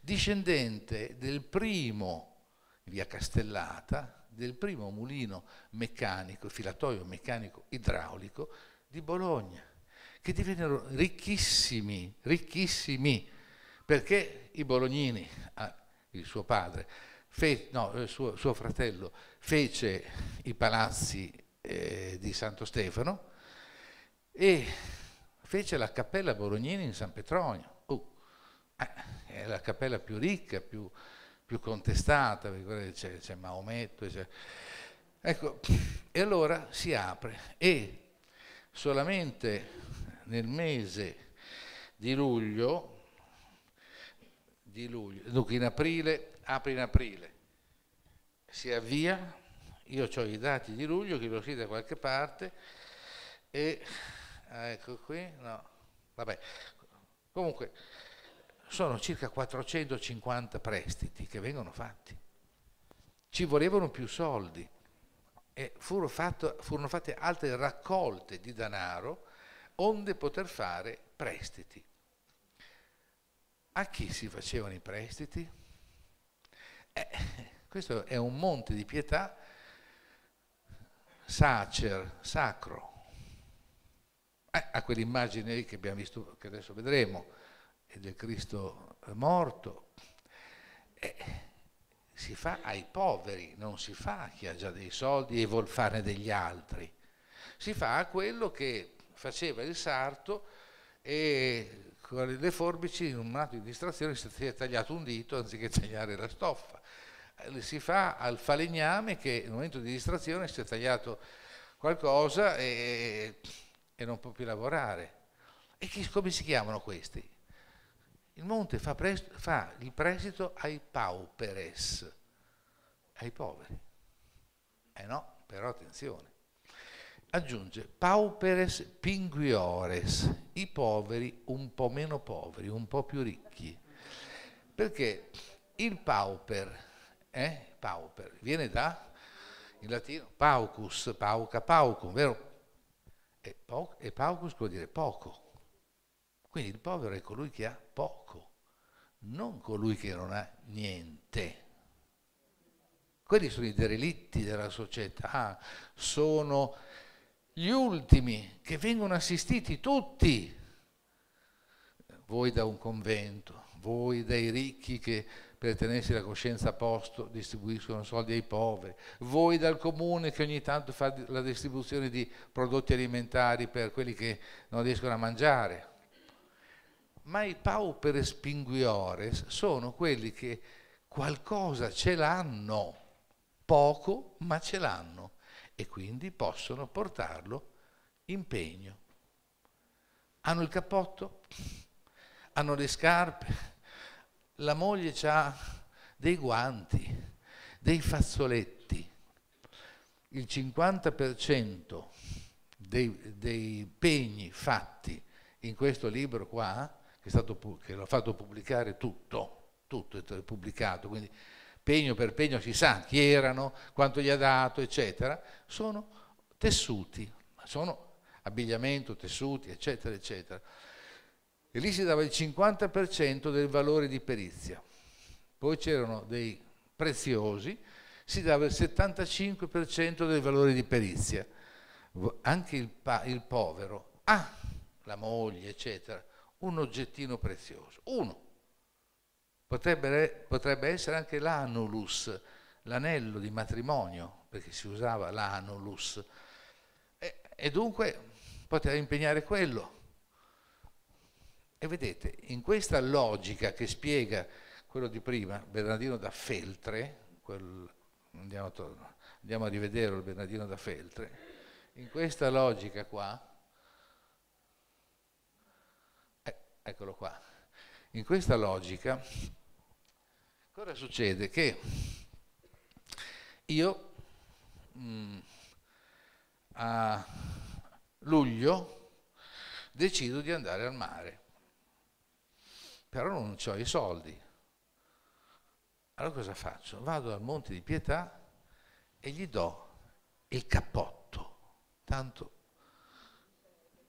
discendente del primo, via Castellata, del primo mulino meccanico, filatoio meccanico idraulico di Bologna che divennero ricchissimi, ricchissimi, perché i bolognini, ah, il suo padre, fe, no, eh, suo, suo, fratello, fece i palazzi eh, di Santo Stefano e fece la cappella Bolognini in San Petronio. Uh, eh, è la cappella più ricca, più, più contestata, c'è, c'è Maometto. C'è. Ecco, e allora si apre e solamente nel mese di luglio, di luglio dunque in aprile, apre in aprile, si avvia, io ho i dati di luglio che lo si da qualche parte e ah, ecco qui, no, vabbè, comunque sono circa 450 prestiti che vengono fatti. Ci volevano più soldi e furono, fatto, furono fatte altre raccolte di denaro onde poter fare prestiti. A chi si facevano i prestiti? Eh, questo è un monte di pietà sacer, sacro, eh, a quell'immagine lì che abbiamo visto, che adesso vedremo, del Cristo morto. Eh, si fa ai poveri, non si fa a chi ha già dei soldi e vuol fare degli altri. Si fa a quello che faceva il sarto e con le forbici in un atto di distrazione si è tagliato un dito anziché tagliare la stoffa. Eh, si fa al falegname che in un momento di distrazione si è tagliato qualcosa e, e non può più lavorare. E chi, come si chiamano questi? Il monte fa, presto, fa il prestito ai pauperes, ai poveri. Eh no, però attenzione aggiunge pauperes pinguiores, i poveri un po' meno poveri, un po' più ricchi. Perché il pauper, eh, pauper viene da, in latino, paucus, pauca, paucum, vero? E, pauc, e paucus vuol dire poco. Quindi il povero è colui che ha poco, non colui che non ha niente. Quelli sono i derelitti della società, ah, sono gli ultimi che vengono assistiti tutti, voi da un convento, voi dai ricchi che per tenersi la coscienza a posto distribuiscono soldi ai poveri, voi dal comune che ogni tanto fa la distribuzione di prodotti alimentari per quelli che non riescono a mangiare. Ma i pauperes pinguiores sono quelli che qualcosa ce l'hanno, poco ma ce l'hanno e quindi possono portarlo in pegno. Hanno il cappotto, hanno le scarpe, la moglie ha dei guanti, dei fazzoletti. Il 50% dei, dei pegni fatti in questo libro qua, che, è stato, che l'ho fatto pubblicare tutto, tutto è pubblicato, quindi pegno per pegno si sa chi erano, quanto gli ha dato, eccetera, sono tessuti, sono abbigliamento, tessuti, eccetera, eccetera. E lì si dava il 50% del valore di perizia. Poi c'erano dei preziosi, si dava il 75% del valore di perizia. Anche il, il povero ha ah, la moglie, eccetera, un oggettino prezioso, uno, Potrebbe, potrebbe essere anche l'anulus, l'anello di matrimonio, perché si usava l'anulus. E, e dunque poteva impegnare quello. E vedete, in questa logica che spiega quello di prima, Bernardino da Feltre, quel, andiamo, andiamo a rivedere il Bernardino da Feltre, in questa logica qua, eh, eccolo qua, in questa logica Cosa succede? Che io mh, mm, a luglio decido di andare al mare, però non ho i soldi. Allora cosa faccio? Vado al Monte di Pietà e gli do il cappotto, tanto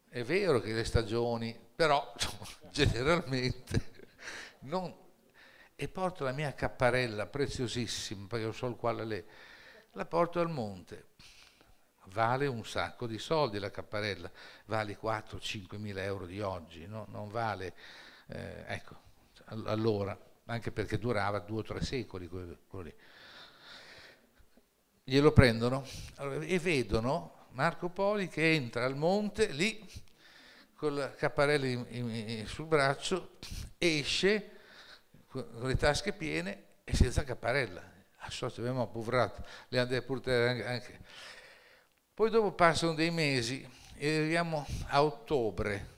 è vero che le stagioni, però generalmente non e porto la mia capparella preziosissima, perché io so il quale lei, la porto al monte. Vale un sacco di soldi la capparella, vale 4-5 mila euro di oggi, no? non vale, eh, ecco, allora, anche perché durava due o tre secoli quello, quello lì. Glielo prendono allora, e vedono Marco Poli che entra al monte lì con la capparella in, in, in, sul braccio, esce, con le tasche piene e senza caparella. A ah, abbiamo appoverato, le andate a portare anche. Poi dopo passano dei mesi e arriviamo a ottobre.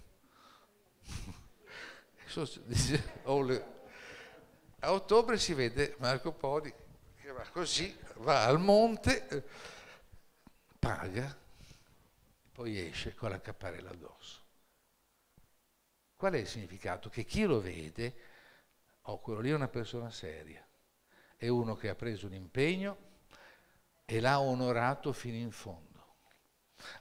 a ottobre si vede Marco Podi che va così, va al monte, paga, poi esce con la caparella addosso. Qual è il significato? Che chi lo vede oh, quello lì è una persona seria, è uno che ha preso un impegno e l'ha onorato fino in fondo.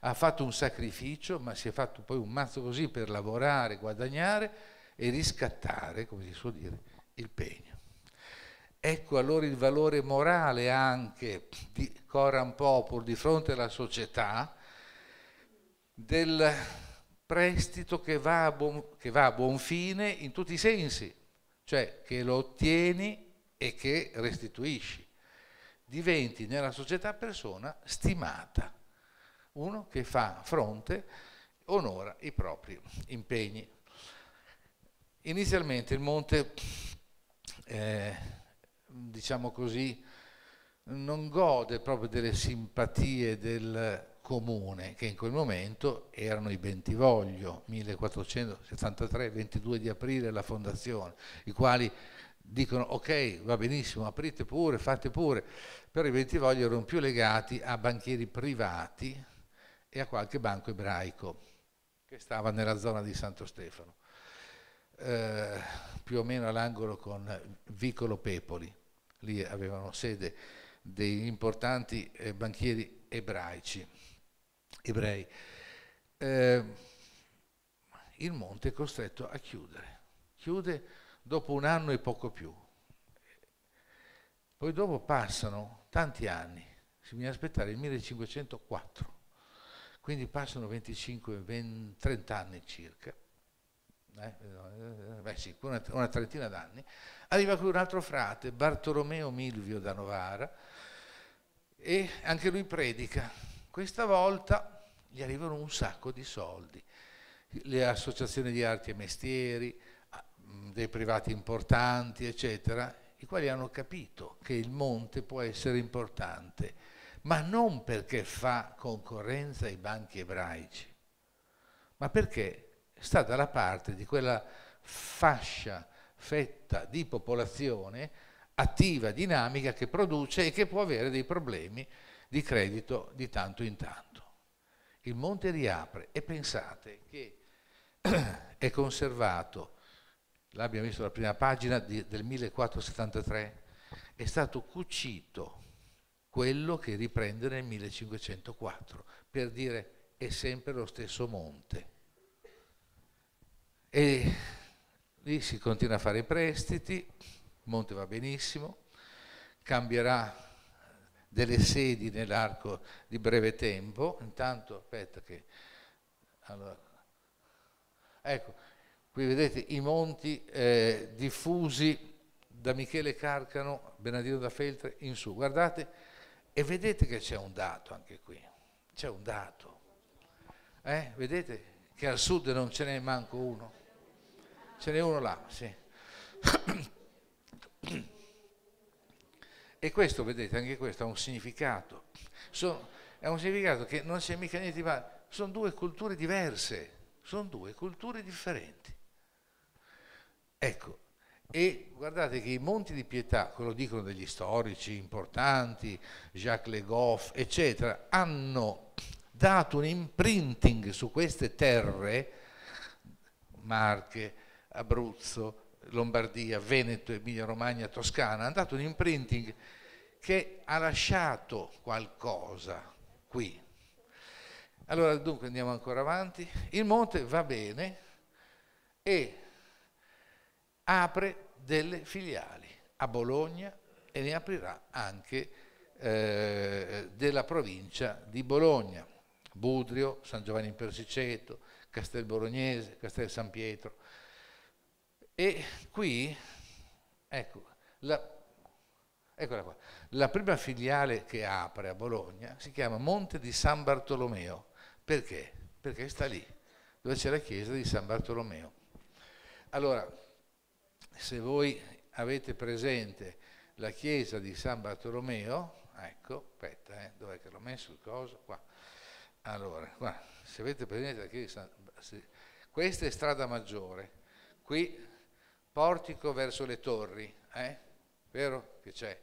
Ha fatto un sacrificio, ma si è fatto poi un mazzo così per lavorare, guadagnare e riscattare, come si suol dire, il pegno. Ecco allora il valore morale anche di Coran Popol di fronte alla società del prestito che va, buon, che va a buon fine in tutti i sensi, cioè che lo ottieni e che restituisci. Diventi nella società persona stimata, uno che fa fronte, onora i propri impegni. Inizialmente il monte, eh, diciamo così, non gode proprio delle simpatie del comune, che in quel momento erano i Bentivoglio, 1473-22 di aprile la fondazione, i quali dicono ok, va benissimo, aprite pure, fate pure, però i Bentivoglio erano più legati a banchieri privati e a qualche banco ebraico che stava nella zona di Santo Stefano, eh, più o meno all'angolo con Vicolo Pepoli, lì avevano sede dei importanti eh, banchieri ebraici ebrei, eh, il monte è costretto a chiudere. Chiude dopo un anno e poco più. Poi dopo passano tanti anni, si bisogna aspettare il 1504, quindi passano 25, 20, 30 anni circa, eh, eh, beh sì, una, una trentina d'anni, arriva qui un altro frate, Bartolomeo Milvio da Novara, e anche lui predica, questa volta gli arrivano un sacco di soldi. Le associazioni di arti e mestieri, ah, dei privati importanti, eccetera, i quali hanno capito che il monte può essere importante, ma non perché fa concorrenza ai banchi ebraici, ma perché sta dalla parte di quella fascia, fetta di popolazione attiva, dinamica, che produce e che può avere dei problemi di credito di tanto in tanto. Il monte riapre e pensate che è conservato, l'abbiamo visto la prima pagina di, del 1473, è stato cucito quello che riprende nel 1504, per dire è sempre lo stesso monte. E lì si continua a fare i prestiti, il monte va benissimo, cambierà delle sedi nell'arco di breve tempo. Intanto, aspetta che... Allora, ecco, qui vedete i monti eh, diffusi da Michele Carcano, Benedino da Feltre in su. Guardate e vedete che c'è un dato anche qui. C'è un dato. Eh? Vedete che al sud non ce n'è manco uno. Ce n'è uno là, sì. E questo, vedete, anche questo ha un significato. Sono, è un significato che non c'è mica niente di male. Sono due culture diverse, sono due culture differenti. Ecco, e guardate che i monti di pietà, quello dicono degli storici importanti, Jacques Le Goff, eccetera, hanno dato un imprinting su queste terre, Marche, Abruzzo, Lombardia, Veneto, Emilia Romagna, Toscana, hanno dato un imprinting che ha lasciato qualcosa qui. Allora dunque andiamo ancora avanti. Il monte va bene e apre delle filiali a Bologna e ne aprirà anche eh, della provincia di Bologna, Budrio, San Giovanni in Persiceto, Castel Bolognese, Castel San Pietro. E qui, ecco, la, eccola qua, la prima filiale che apre a Bologna si chiama Monte di San Bartolomeo. Perché? Perché sta lì, dove c'è la chiesa di San Bartolomeo. Allora, se voi avete presente la chiesa di San Bartolomeo, ecco, aspetta, eh, dov'è che l'ho messo il coso? Qua. Allora, qua, se avete presente la chiesa di San Bartolomeo, questa è strada maggiore, qui portico verso le torri, eh? vero che c'è?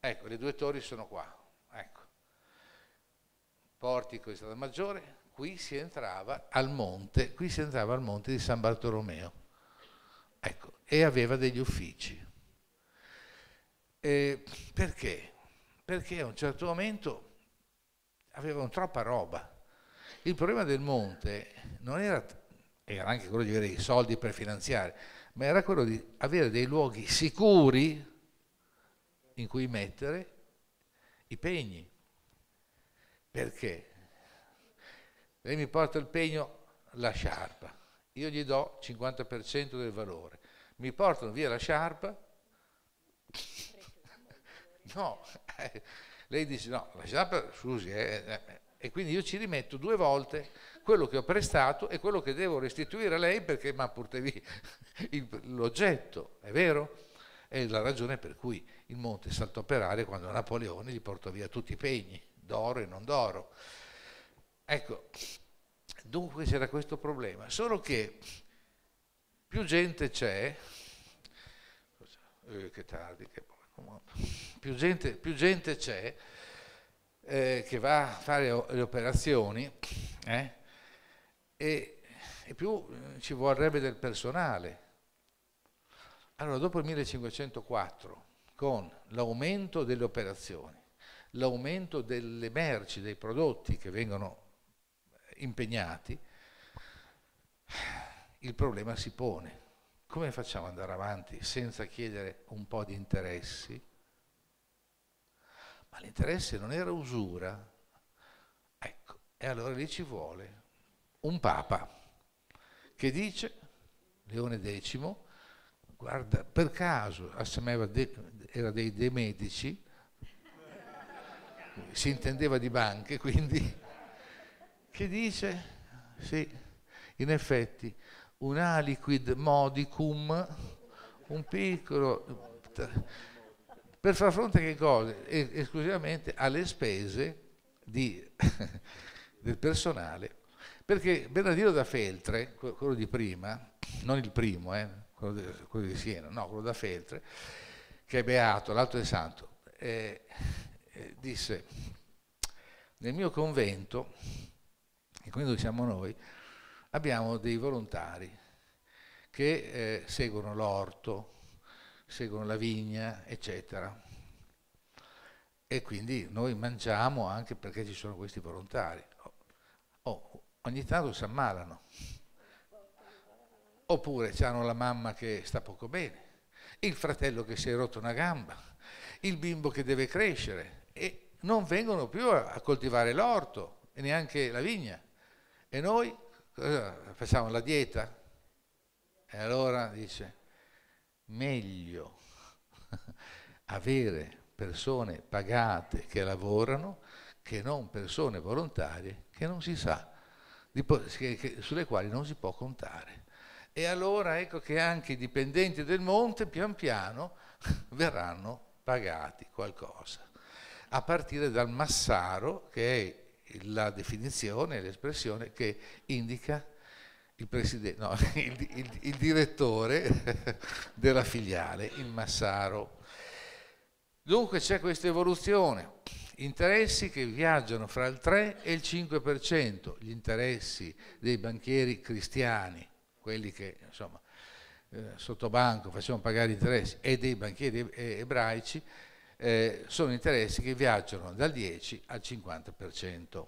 Ecco, le due torri sono qua, ecco. Portico di Strada Maggiore, qui si entrava al monte, qui si entrava al monte di San Bartolomeo, ecco, e aveva degli uffici. E perché? Perché a un certo momento avevano troppa roba. Il problema del monte non era, era anche quello di avere i soldi per finanziare, ma era quello di avere dei luoghi sicuri in cui mettere i pegni. Perché? Lei mi porta il pegno, la sciarpa, io gli do il 50% del valore, mi portano via la sciarpa, no, lei dice no, la sciarpa scusi, eh, eh, eh, e quindi io ci rimetto due volte quello che ho prestato e quello che devo restituire a lei perché mi ha portavi l'oggetto, è vero? È la ragione per cui il monte saltò per aria quando Napoleone gli portò via tutti i pegni, d'oro e non d'oro. Ecco, dunque c'era questo problema, solo che più gente c'è, eh, che tardi, che più gente, più gente c'è eh, che va a fare le operazioni, eh, e, e più eh, ci vorrebbe del personale. Allora, dopo il 1504, con l'aumento delle operazioni, l'aumento delle merci, dei prodotti che vengono eh, impegnati, il problema si pone. Come facciamo ad andare avanti senza chiedere un po' di interessi? Ma l'interesse non era usura. Ecco, e allora lì ci vuole un papa che dice, Leone X, guarda, per caso Assameva de, era dei, De medici, si intendeva di banche, quindi, che dice, sì, in effetti, un aliquid modicum, un piccolo, per far fronte a che cosa? Esclusivamente alle spese di, del personale perché Bernardino da Feltre, quello di prima, non il primo, eh, quello, di, quello, di, Siena, no, quello da Feltre, che è beato, l'altro è santo, eh, eh disse, nel mio convento, e quindi dove siamo noi, abbiamo dei volontari che eh, seguono l'orto, seguono la vigna, eccetera. E quindi noi mangiamo anche perché ci sono questi volontari ogni tanto si ammalano. Oppure hanno la mamma che sta poco bene, il fratello che si è rotto una gamba, il bimbo che deve crescere e non vengono più a coltivare l'orto e neanche la vigna. E noi facciamo la dieta? E allora dice, meglio avere persone pagate che lavorano che non persone volontarie che non si sa che, che, sulle quali non si può contare. E allora ecco che anche i dipendenti del monte pian piano verranno pagati qualcosa, a partire dal massaro che è la definizione, l'espressione che indica il, no, il, il, il direttore della filiale, il massaro Dunque c'è questa evoluzione. Interessi che viaggiano fra il 3 e il 5%, gli interessi dei banchieri cristiani, quelli che insomma eh, sotto banco facevano pagare interessi, e dei banchieri ebraici, eh, sono interessi che viaggiano dal 10 al 50%.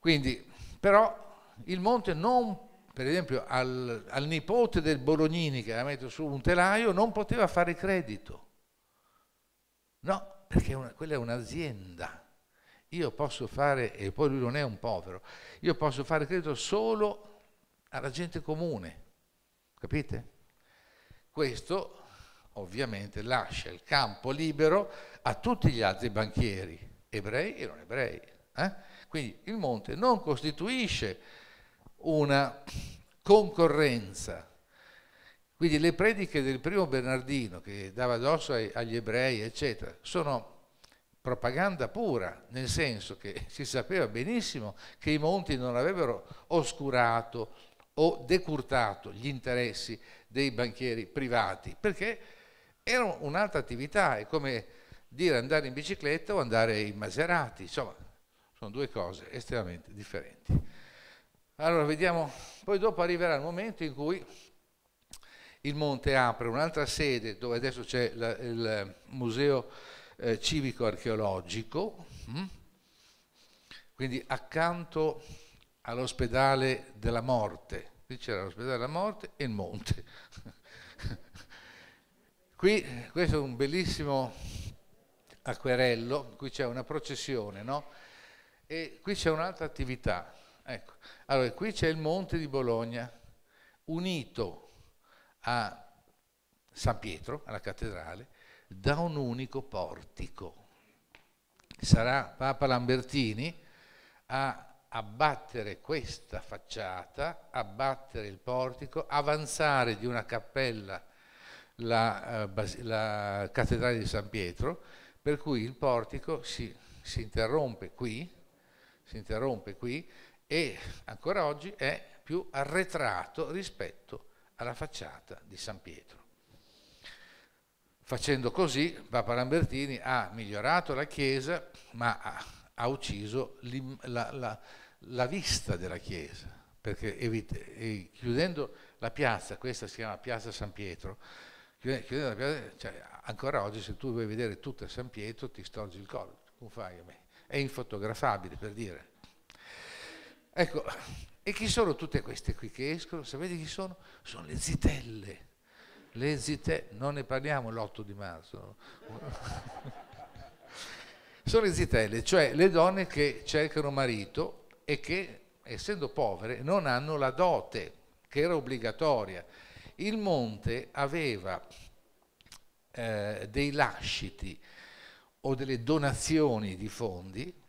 Quindi, però, il monte non, per esempio, al, al nipote del Bolognini che la mette su un telaio, non poteva fare credito No, perché una, quella è un'azienda. Io posso fare, e poi lui non è un povero, io posso fare credito solo alla gente comune, capite? Questo ovviamente lascia il campo libero a tutti gli altri banchieri, ebrei e non ebrei. Eh? Quindi il monte non costituisce una concorrenza quindi le prediche del primo Bernardino che dava addosso agli ebrei, eccetera, sono propaganda pura, nel senso che si sapeva benissimo che i monti non avrebbero oscurato o decurtato gli interessi dei banchieri privati, perché era un'altra attività, è come dire andare in bicicletta o andare in Maserati, insomma, sono due cose estremamente differenti. Allora vediamo, poi dopo arriverà il momento in cui il Monte apre un'altra sede dove adesso c'è la, il museo eh, civico archeologico, mh? Mm? quindi accanto all'ospedale della morte, qui c'era l'ospedale della morte e il monte. qui questo è un bellissimo acquerello, qui c'è una processione, no? E qui c'è un'altra attività. Ecco. Allora, qui c'è il monte di Bologna, unito a San Pietro, alla cattedrale, da un unico portico. Sarà Papa Lambertini a abbattere questa facciata, abbattere il portico, avanzare di una cappella la, eh, la cattedrale di San Pietro, per cui il portico si, si interrompe qui, si interrompe qui e ancora oggi è più arretrato rispetto a alla facciata di San Pietro. Facendo così, Papa Lambertini ha migliorato la Chiesa, ma ha, ha ucciso la, la, la, vista della Chiesa, perché evite, chiudendo la piazza, questa si chiama Piazza San Pietro, chiudendo, la piazza, cioè, ancora oggi se tu vuoi vedere tutta San Pietro ti storgi il collo, come fai a me? È infotografabile per dire Ecco, e chi sono tutte queste qui che escono? Sapete chi sono? Sono le zitelle. Le zitelle, non ne parliamo l'8 di marzo. sono le zitelle, cioè le donne che cercano marito e che, essendo povere, non hanno la dote, che era obbligatoria. Il monte aveva eh, dei lasciti o delle donazioni di fondi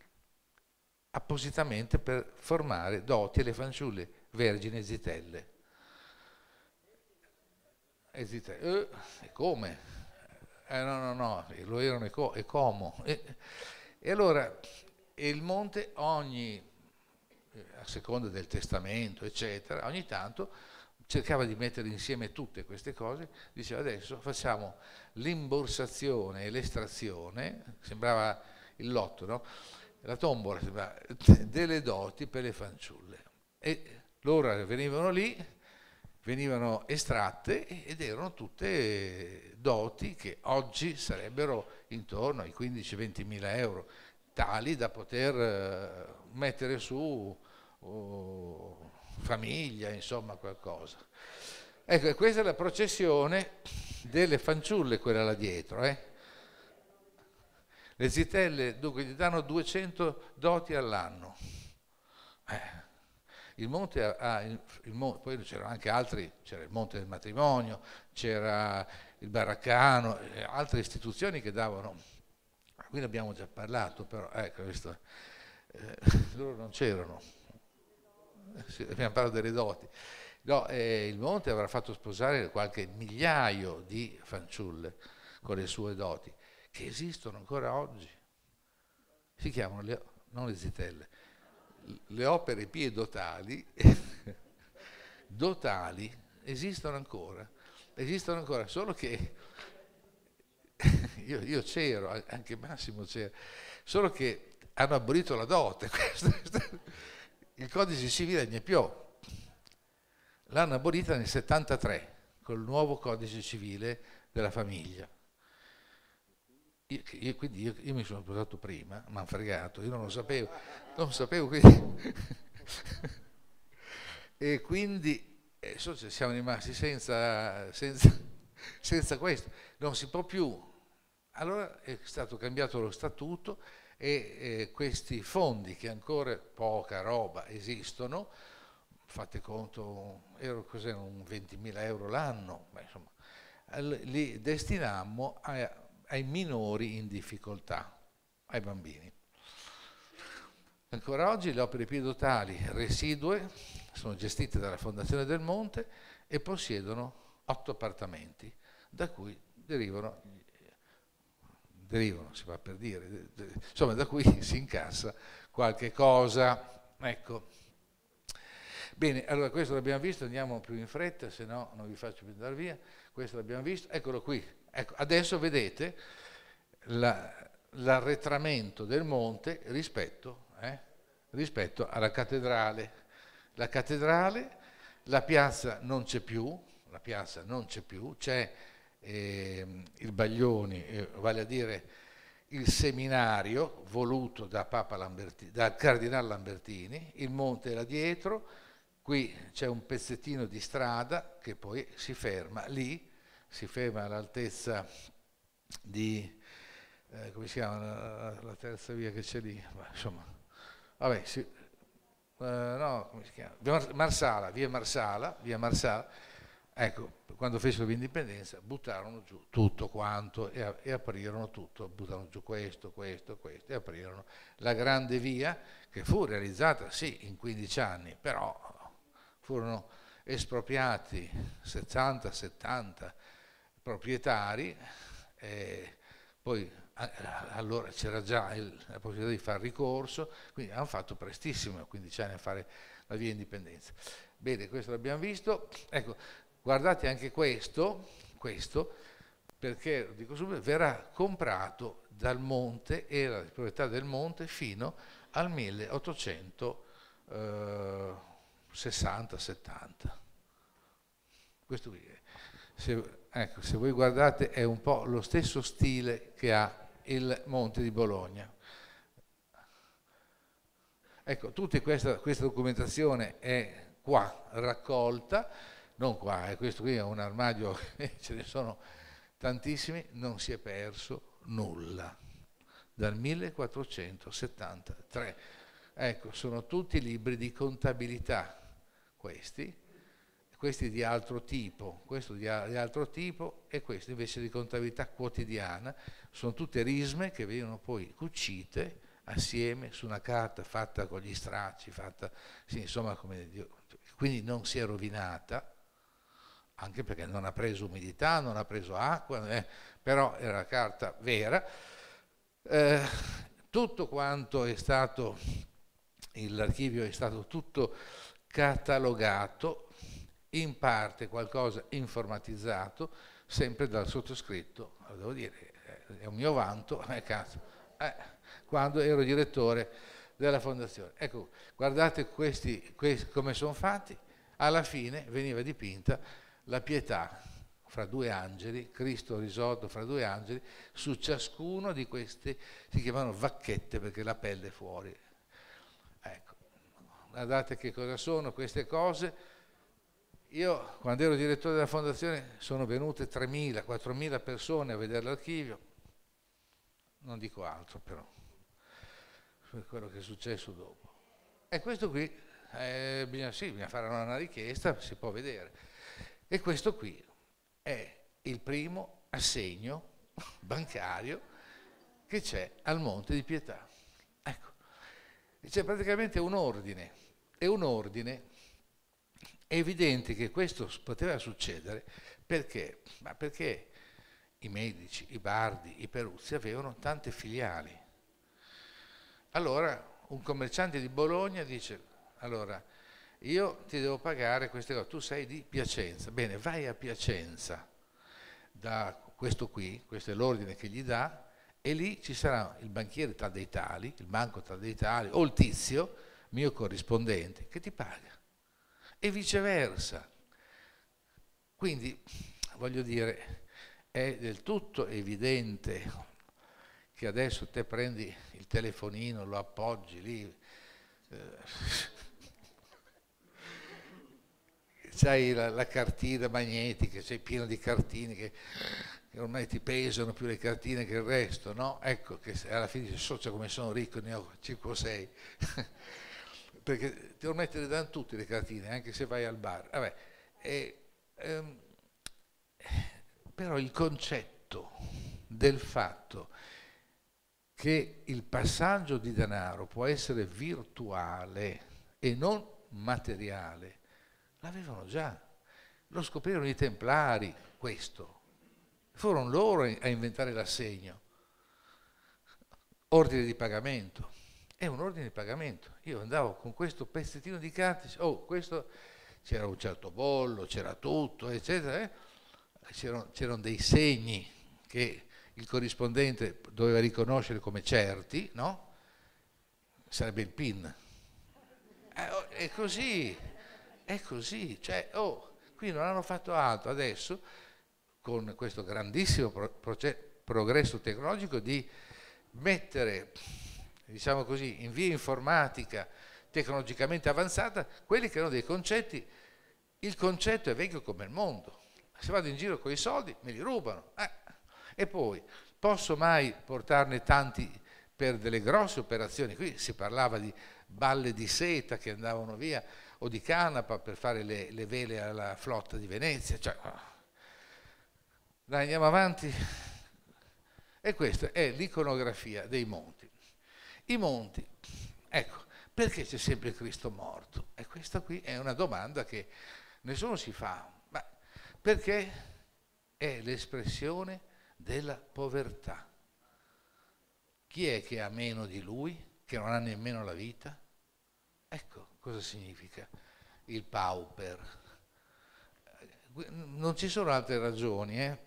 appositamente per formare doti alle fanciulle vergini eh, e zitelle. E zitelle, eh, come? Eh, no, no, no, lo erano eco, e come? E, e allora il monte ogni, eh, a seconda del testamento, eccetera, ogni tanto cercava di mettere insieme tutte queste cose, diceva adesso facciamo l'imborsazione e l'estrazione, sembrava il lotto, no? la tombola delle doti per le fanciulle. E loro venivano lì, venivano estratte ed erano tutte doti che oggi sarebbero intorno ai 15-20 mila euro, tali da poter eh, mettere su oh, famiglia, insomma qualcosa. Ecco, questa è la processione delle fanciulle, quella là dietro, eh? Le zitelle dunque gli danno 200 doti all'anno. Eh. Il monte ha, il, il poi c'erano anche altri, c'era il monte del matrimonio, c'era il baraccano, eh, altre istituzioni che davano, qui ne abbiamo già parlato, però ecco questo, eh, loro non c'erano, abbiamo parlato delle doti. No, eh, il monte avrà fatto sposare qualche migliaio di fanciulle con le sue doti che esistono ancora oggi. Si chiamano le, non le zitelle, le opere piedotali, dotali, esistono ancora, esistono ancora, solo che io, io c'ero, anche Massimo c'era, solo che hanno abolito la dote, il codice civile ne più, l'hanno abolita nel 73 col nuovo codice civile della famiglia. Io, io, quindi io, io, mi sono sposato prima, mi hanno fregato, io non lo sapevo, non lo sapevo quindi... e quindi eh, so, siamo rimasti senza, senza, senza, questo, non si può più. Allora è stato cambiato lo statuto e eh, questi fondi che ancora poca roba esistono, fate conto, ero cos'è, un 20.000 euro l'anno, ma insomma, li destinammo a ai minori in difficoltà, ai bambini. Ancora oggi le opere piedotali residue sono gestite dalla Fondazione del Monte e possiedono otto appartamenti, da cui derivano, derivano si va per dire, insomma da cui si incassa qualche cosa. Ecco. Bene, allora questo l'abbiamo visto, andiamo più in fretta, se no non vi faccio più andare via. Questo l'abbiamo visto, eccolo qui, Ecco, adesso vedete l'arretramento del monte rispetto, eh, rispetto alla cattedrale. La cattedrale, la piazza non c'è più, la piazza non c'è più, c'è eh, il Baglioni, eh, vale a dire il seminario voluto da Lamberti, dal cardinale Lambertini, il monte era dietro, qui c'è un pezzettino di strada che poi si ferma lì, si ferma all'altezza di, eh, come si chiama, la, la terza via che c'è lì, Ma, insomma, vabbè, si, eh, no, come si chiama, via Marsala, via Marsala, via Marsala, ecco, quando fecero l'indipendenza buttarono giù tutto quanto e, e aprirono tutto, buttarono giù questo, questo, questo e aprirono la grande via che fu realizzata sì in 15 anni, però furono espropriati 60, 70, proprietari, eh, poi allora c'era già il, la possibilità di fare ricorso, quindi hanno fatto prestissimo, 15 anni a fare la via indipendenza. Bene, questo l'abbiamo visto. Ecco, guardate anche questo, questo perché subito, verrà comprato dal Monte, era di proprietà del Monte, fino al 1860-70. Eh, questo qui è. Se Ecco, se voi guardate è un po' lo stesso stile che ha il Monte di Bologna. Ecco, tutta questa, questa documentazione è qua raccolta, non qua, eh, questo qui è un armadio, ce ne sono tantissimi, non si è perso nulla dal 1473. Ecco, sono tutti libri di contabilità questi, questi di altro tipo, questo di, di altro tipo e questo invece di contabilità quotidiana, sono tutte risme che vengono poi cucite assieme su una carta fatta con gli stracci, fatta, sì, insomma, come, quindi non si è rovinata, anche perché non ha preso umidità, non ha preso acqua, eh, però era una carta vera. Eh, tutto quanto è stato, l'archivio è stato tutto catalogato, in parte qualcosa informatizzato, sempre dal sottoscritto, devo dire, eh, è un mio vanto, eh, cazzo, eh, quando ero direttore della fondazione. Ecco, guardate questi, questi come sono fatti, alla fine veniva dipinta la pietà fra due angeli, Cristo risorto fra due angeli, su ciascuno di questi si chiamano vacchette perché la pelle è fuori. Ecco, guardate che cosa sono queste cose io quando ero direttore della fondazione sono venute 3.000, 4.000 persone a vedere l'archivio, non dico altro però, per quello che è successo dopo. E questo qui, eh, bisogna, sì, bisogna fare una richiesta, si può vedere. E questo qui è il primo assegno bancario che c'è al Monte di Pietà. Ecco, c'è praticamente un ordine, e un ordine è evidente che questo poteva succedere perché? ma perché i medici, i bardi, i peruzzi avevano tante filiali. Allora un commerciante di Bologna dice, allora io ti devo pagare queste cose, tu sei di Piacenza, bene, vai a Piacenza da questo qui, questo è l'ordine che gli dà, e lì ci sarà il banchiere tra dei tali, il banco tra dei tali, o il tizio, mio corrispondente, che ti paga e viceversa. Quindi, voglio dire, è del tutto evidente che adesso te prendi il telefonino, lo appoggi lì, eh, c'hai la, la, cartina magnetica, sei pieno di cartine che, che, ormai ti pesano più le cartine che il resto, no? Ecco che alla fine dici, so come sono ricco, ne ho 5 o 6. perché devo mettere da tutte le cartine, anche se vai al bar. Vabbè, e, ehm, però il concetto del fatto che il passaggio di denaro può essere virtuale e non materiale, l'avevano già. Lo scoprirono i templari, questo. Furono loro a inventare l'assegno, ordine di pagamento è un ordine di pagamento. Io andavo con questo pezzettino di carta, oh, questo c'era un certo bollo, c'era tutto, eccetera, eh? c'erano, c'erano dei segni che il corrispondente doveva riconoscere come certi, no? Sarebbe il PIN. Eh, oh, è così, è così, cioè, oh, qui non hanno fatto altro adesso con questo grandissimo pro- proce- progresso tecnologico di mettere diciamo così, in via informatica tecnologicamente avanzata, quelli che erano dei concetti, il concetto è vecchio come il mondo. Se vado in giro con i soldi me li rubano. Eh. E poi posso mai portarne tanti per delle grosse operazioni? Qui si parlava di balle di seta che andavano via o di canapa per fare le, le vele alla flotta di Venezia. Cioè, dai, andiamo avanti. E questa è l'iconografia dei monti. I monti. Ecco, perché c'è sempre Cristo morto? E questa qui è una domanda che nessuno si fa, ma perché è l'espressione della povertà. Chi è che ha meno di lui, che non ha nemmeno la vita? Ecco cosa significa il pauper. Non ci sono altre ragioni. Eh?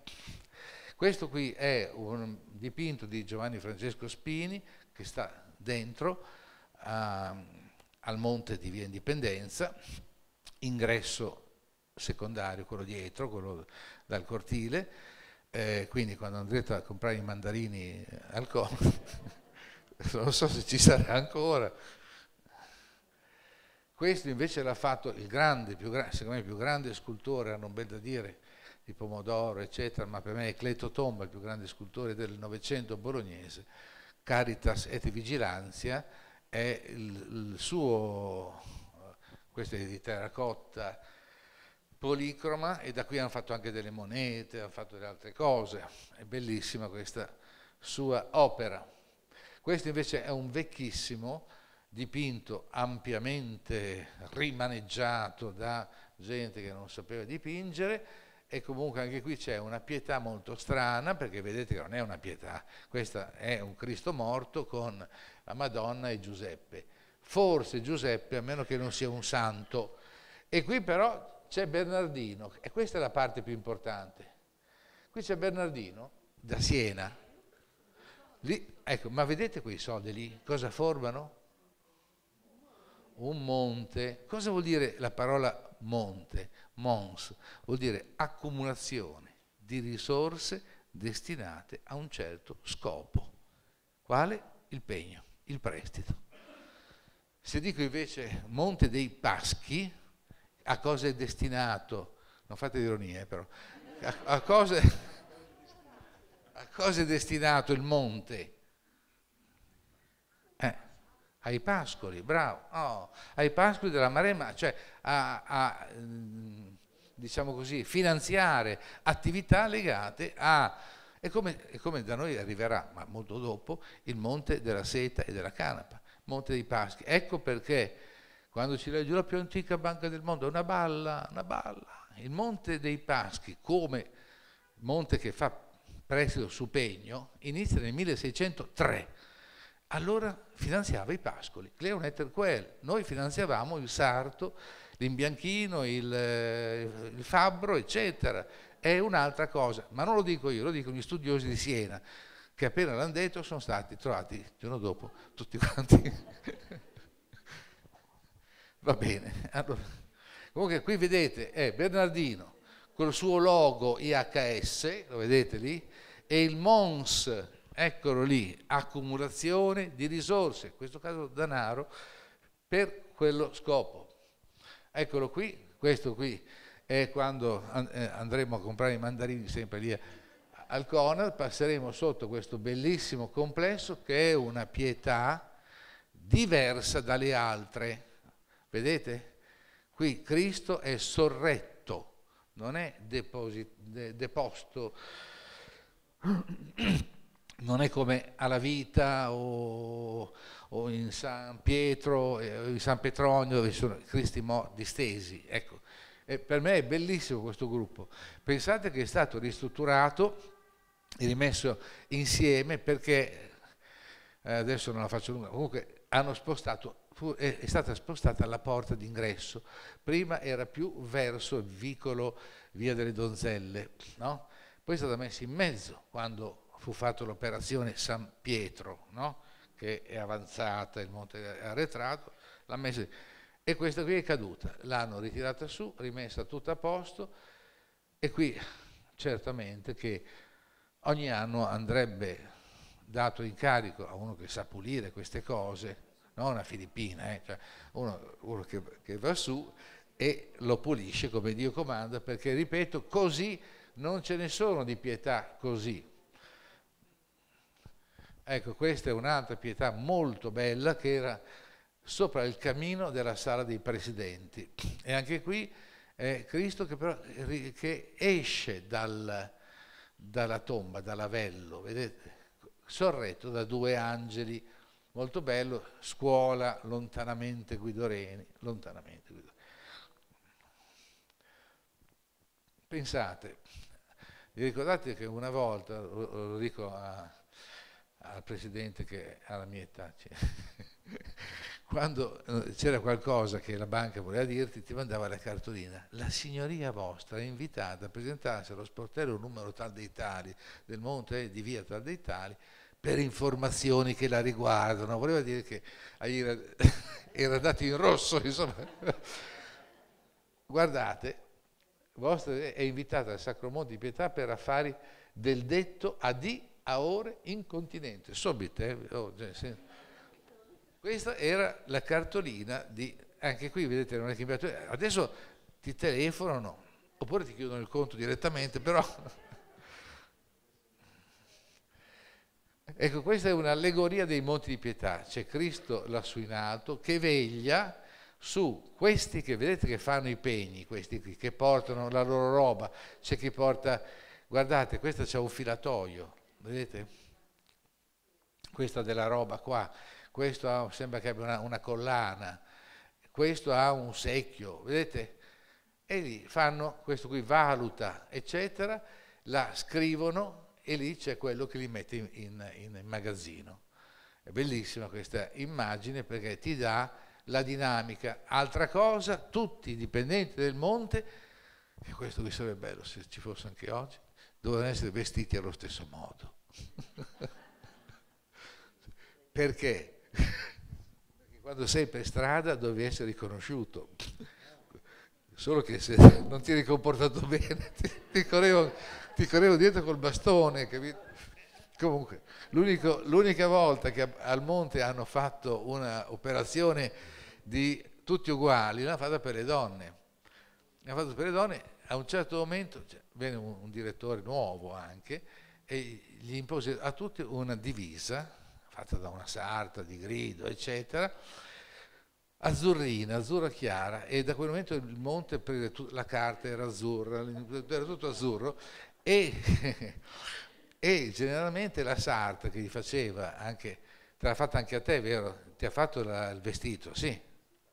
Questo qui è un dipinto di Giovanni Francesco Spini che sta dentro, a, ehm, al monte di via Indipendenza, ingresso secondario, quello dietro, quello dal cortile, eh, quindi quando andrete a comprare i mandarini al Cono, non so se ci sarà ancora, questo invece l'ha fatto il grande, più gra secondo me il più grande scultore, hanno un bel da dire, di pomodoro, eccetera, ma per me è Cleto Tomba, il più grande scultore del Novecento bolognese, Caritas et Vigilanza è il, il suo, questa è di terracotta policroma e da qui hanno fatto anche delle monete, hanno fatto delle altre cose, è bellissima questa sua opera. Questo invece è un vecchissimo dipinto ampiamente rimaneggiato da gente che non sapeva dipingere, e comunque anche qui c'è una pietà molto strana, perché vedete che non è una pietà, questo è un Cristo morto con la Madonna e Giuseppe. Forse Giuseppe, a meno che non sia un santo. E qui però c'è Bernardino, e questa è la parte più importante. Qui c'è Bernardino da Siena. Lì, ecco, ma vedete quei soldi lì? Cosa formano? Un monte. Cosa vuol dire la parola monte? mons vuol dire accumulazione di risorse destinate a un certo scopo. Quale? Il pegno, il prestito. Se dico invece Monte dei Paschi, a cosa è destinato? Non fate ironie eh, però. A, a, cosa, a cosa è destinato il monte? Eh ai pascoli, bravo, oh, ai pascoli della Maremma, cioè a, a mm, diciamo così, finanziare attività legate a... E come, come, da noi arriverà, ma molto dopo, il monte della seta e della canapa, monte dei paschi. Ecco perché quando ci legge la più antica banca del mondo, è una balla, una balla. Il monte dei paschi, come monte che fa prestito su pegno, inizia nel 1603 allora finanziava i pascoli. Cleon Etterquel, noi finanziavamo il sarto, l'imbianchino, il, eh, il fabbro, eccetera. È un'altra cosa, ma non lo dico io, lo dicono gli studiosi di Siena, che appena l'hanno detto sono stati trovati il giorno dopo tutti quanti. Va bene. Allora, comunque qui vedete, è Bernardino col suo logo IHS, lo vedete lì, e il Mons eccolo lì, accumulazione di risorse, in questo caso denaro, per quello scopo. Eccolo qui, questo qui è quando eh, andremo a comprare i mandarini sempre lì eh, al Conad, passeremo sotto questo bellissimo complesso che è una pietà diversa dalle altre. Vedete? Qui Cristo è sorretto, non è deposit, de, deposto non è come alla vita o, o in San Pietro, eh, in San Petronio, dove sono Cristi distesi. Ecco. E eh, per me è bellissimo questo gruppo. Pensate che è stato ristrutturato e rimesso insieme perché, eh, adesso non la faccio lunga, comunque hanno spostato è stata spostata la porta d'ingresso, prima era più verso il vicolo Via delle Donzelle, no? poi è stata messa in mezzo quando fu fatta l'operazione San Pietro, no? che è avanzata, il monte è arretrato, messa, e questa qui è caduta, l'hanno ritirata su, rimessa tutta a posto e qui certamente che ogni anno andrebbe dato incarico a uno che sa pulire queste cose, non una filippina, eh, cioè uno, uno che, che va su e lo pulisce come Dio comanda, perché ripeto, così non ce ne sono di pietà così, Ecco, questa è un'altra pietà molto bella che era sopra il camino della sala dei presidenti. E anche qui è Cristo che, però, che esce dal, dalla tomba, dall'avello, vedete? Sorretto da due angeli, molto bello, scuola lontanamente Guidoreni, lontanamente Guidoreni. Pensate, vi ricordate che una volta, lo dico a al presidente che alla mia età. Cioè. Quando eh, c'era qualcosa che la banca voleva dirti, ti mandava la cartolina. La signoria vostra è invitata a presentarsi allo sportello numero tal dei tali, del monte di via tal dei tali, per informazioni che la riguardano. Voleva dire che era, era dato in rosso, insomma. Guardate, vostra è invitata al Sacro Monte di Pietà per affari del detto a di a ore incontinenti, sobite. Oh, cioè, sì. Questa era la cartolina di, anche qui vedete non è cambiato, eh, adesso ti telefonano, oppure ti chiudono il conto direttamente, però... ecco, questa è un'allegoria dei monti di pietà, c'è Cristo lassù in alto che veglia su questi che vedete che fanno i pegni, questi qui, che portano la loro roba, c'è chi porta, guardate, questo c'è un filatoio, Vedete? Questa della roba qua, questo ha, sembra che abbia una, una collana, questo ha un secchio, vedete? E lì fanno questo qui, valuta, eccetera, la scrivono e lì c'è quello che li mette in, in, in, magazzino. È bellissima questa immagine perché ti dà la dinamica. Altra cosa, tutti i dipendenti del monte, e questo qui sarebbe bello se ci fosse anche oggi, dovevano essere vestiti allo stesso modo. Perché? Perché quando sei per strada devi essere riconosciuto. Solo che se non ti eri comportato bene, ti, ti, correvo, ti correvo dietro col bastone, capito? Comunque, l'unica volta che al Monte hanno fatto un'operazione di tutti uguali, l'hanno fatta per le donne. L'hanno fatta per le donne a un certo momento cioè, viene un, un, direttore nuovo anche e gli impose a tutti una divisa fatta da una sarta di grido, eccetera, azzurrina, azzurra chiara, e da quel momento il monte, la carta era azzurra, era tutto azzurro, e, e generalmente la sarta che gli faceva anche, te l'ha fatta anche a te, vero? Ti ha fatto la, il vestito, sì,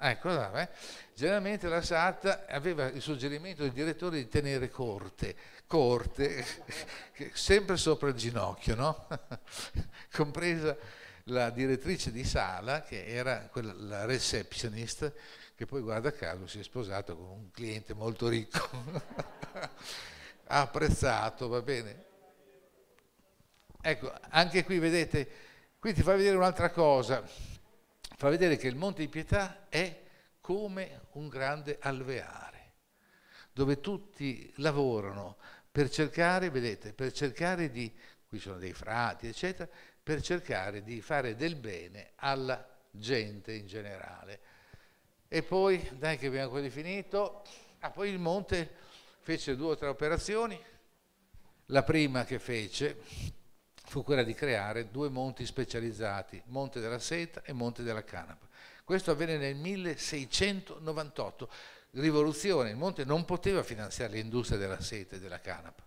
Ecco, allora, eh? generalmente la SAT aveva il suggerimento del direttore di tenere corte, corte, sempre sopra il ginocchio, no? compresa la direttrice di sala, che era quella, la receptionist, che poi guarda caso si è sposato con un cliente molto ricco, ha apprezzato, va bene. Ecco, anche qui vedete, qui ti fa vedere un'altra cosa fa vedere che il monte di pietà è come un grande alveare, dove tutti lavorano per cercare, vedete, per cercare di, qui sono dei frati, eccetera, per cercare di fare del bene alla gente in generale. E poi, dai che abbiamo quasi finito, ah, poi il monte fece due o tre operazioni, la prima che fece fu quella di creare due monti specializzati, Monte della Seta e Monte della Canapa. Questo avvenne nel 1698, rivoluzione, il Monte non poteva finanziare l'industria della seta e della canapa,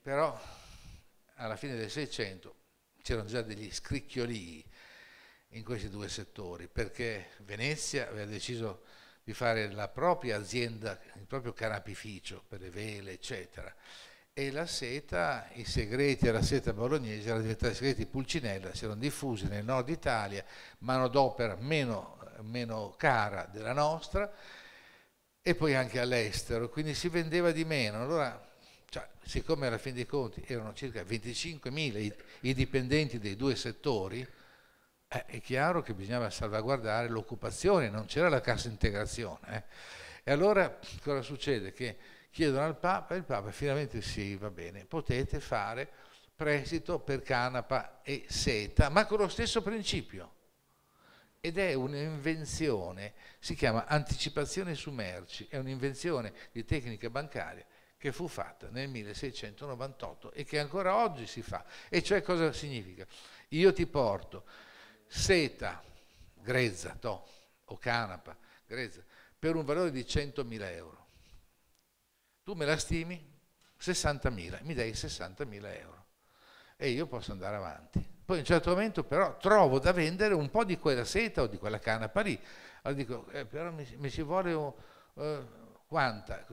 però alla fine del 600 c'erano già degli scricchiolii in questi due settori, perché Venezia aveva deciso di fare la propria azienda, il proprio canapificio per le vele, eccetera e la seta, i segreti della seta bolognese erano diventati segreti pulcinella, si erano diffusi nel nord Italia, manodopera meno, meno cara della nostra e poi anche all'estero, quindi si vendeva di meno. Allora, cioè, siccome alla fine dei conti erano circa 25.000 i, i, dipendenti dei due settori, eh, è chiaro che bisognava salvaguardare l'occupazione, non c'era la cassa integrazione. Eh. E allora cosa succede? Che chiedono al Papa e il Papa finalmente sì, va bene, potete fare prestito per canapa e seta, ma con lo stesso principio. Ed è un'invenzione, si chiama anticipazione su merci, è un'invenzione di tecnica bancaria che fu fatta nel 1698 e che ancora oggi si fa. E cioè cosa significa? Io ti porto seta, grezza, to, o canapa, grezza, per un valore di 100.000 euro tu me la stimi 60.000, mi dai 60.000 euro e io posso andare avanti. Poi in un certo momento però trovo da vendere un po' di quella seta o di quella canapa lì. Allora dico, eh, però mi, mi, ci vuole un, eh, quanta?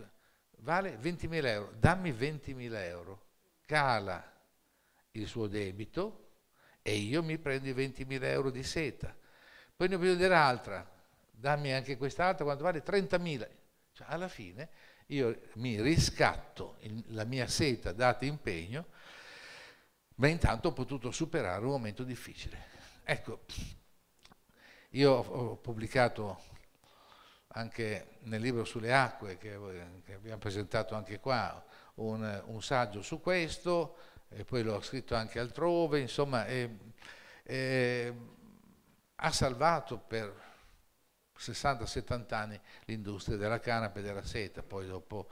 Vale 20.000 euro, dammi 20.000 euro, cala il suo debito e io mi prendo i 20.000 euro di seta. Poi ne voglio dire altra, dammi anche quest'altra, quanto vale? 30.000. Cioè, alla fine io mi riscatto la mia seta data impegno, ma intanto ho potuto superare un momento difficile. Ecco, io ho pubblicato anche nel libro sulle acque, che, che abbiamo presentato anche qua, un, un, saggio su questo, e poi l'ho scritto anche altrove, insomma, e, e, ha salvato per 60-70 anni l'industria della canapa e della seta, poi dopo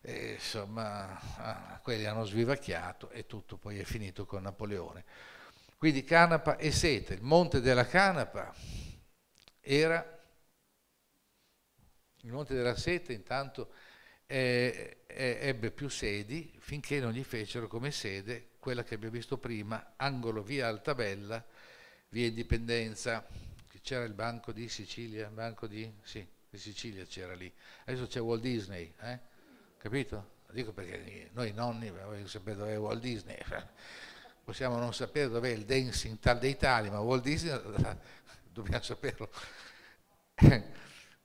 eh, insomma ah, quelli hanno svivacchiato e tutto poi è finito con Napoleone. Quindi canapa e seta, il monte della canapa era il monte della seta intanto eh, eh ebbe più sedi finché non gli fecero come sede quella che abbiamo visto prima, angolo via Altabella, via Indipendenza c'era il banco di Sicilia, il banco di, sì, di Sicilia c'era lì, adesso c'è Walt Disney, eh? capito? Lo dico perché noi nonni vogliamo sapere dove è Walt Disney, possiamo non sapere dov'è il dancing tal dei Tali, ma Walt Disney dobbiamo saperlo.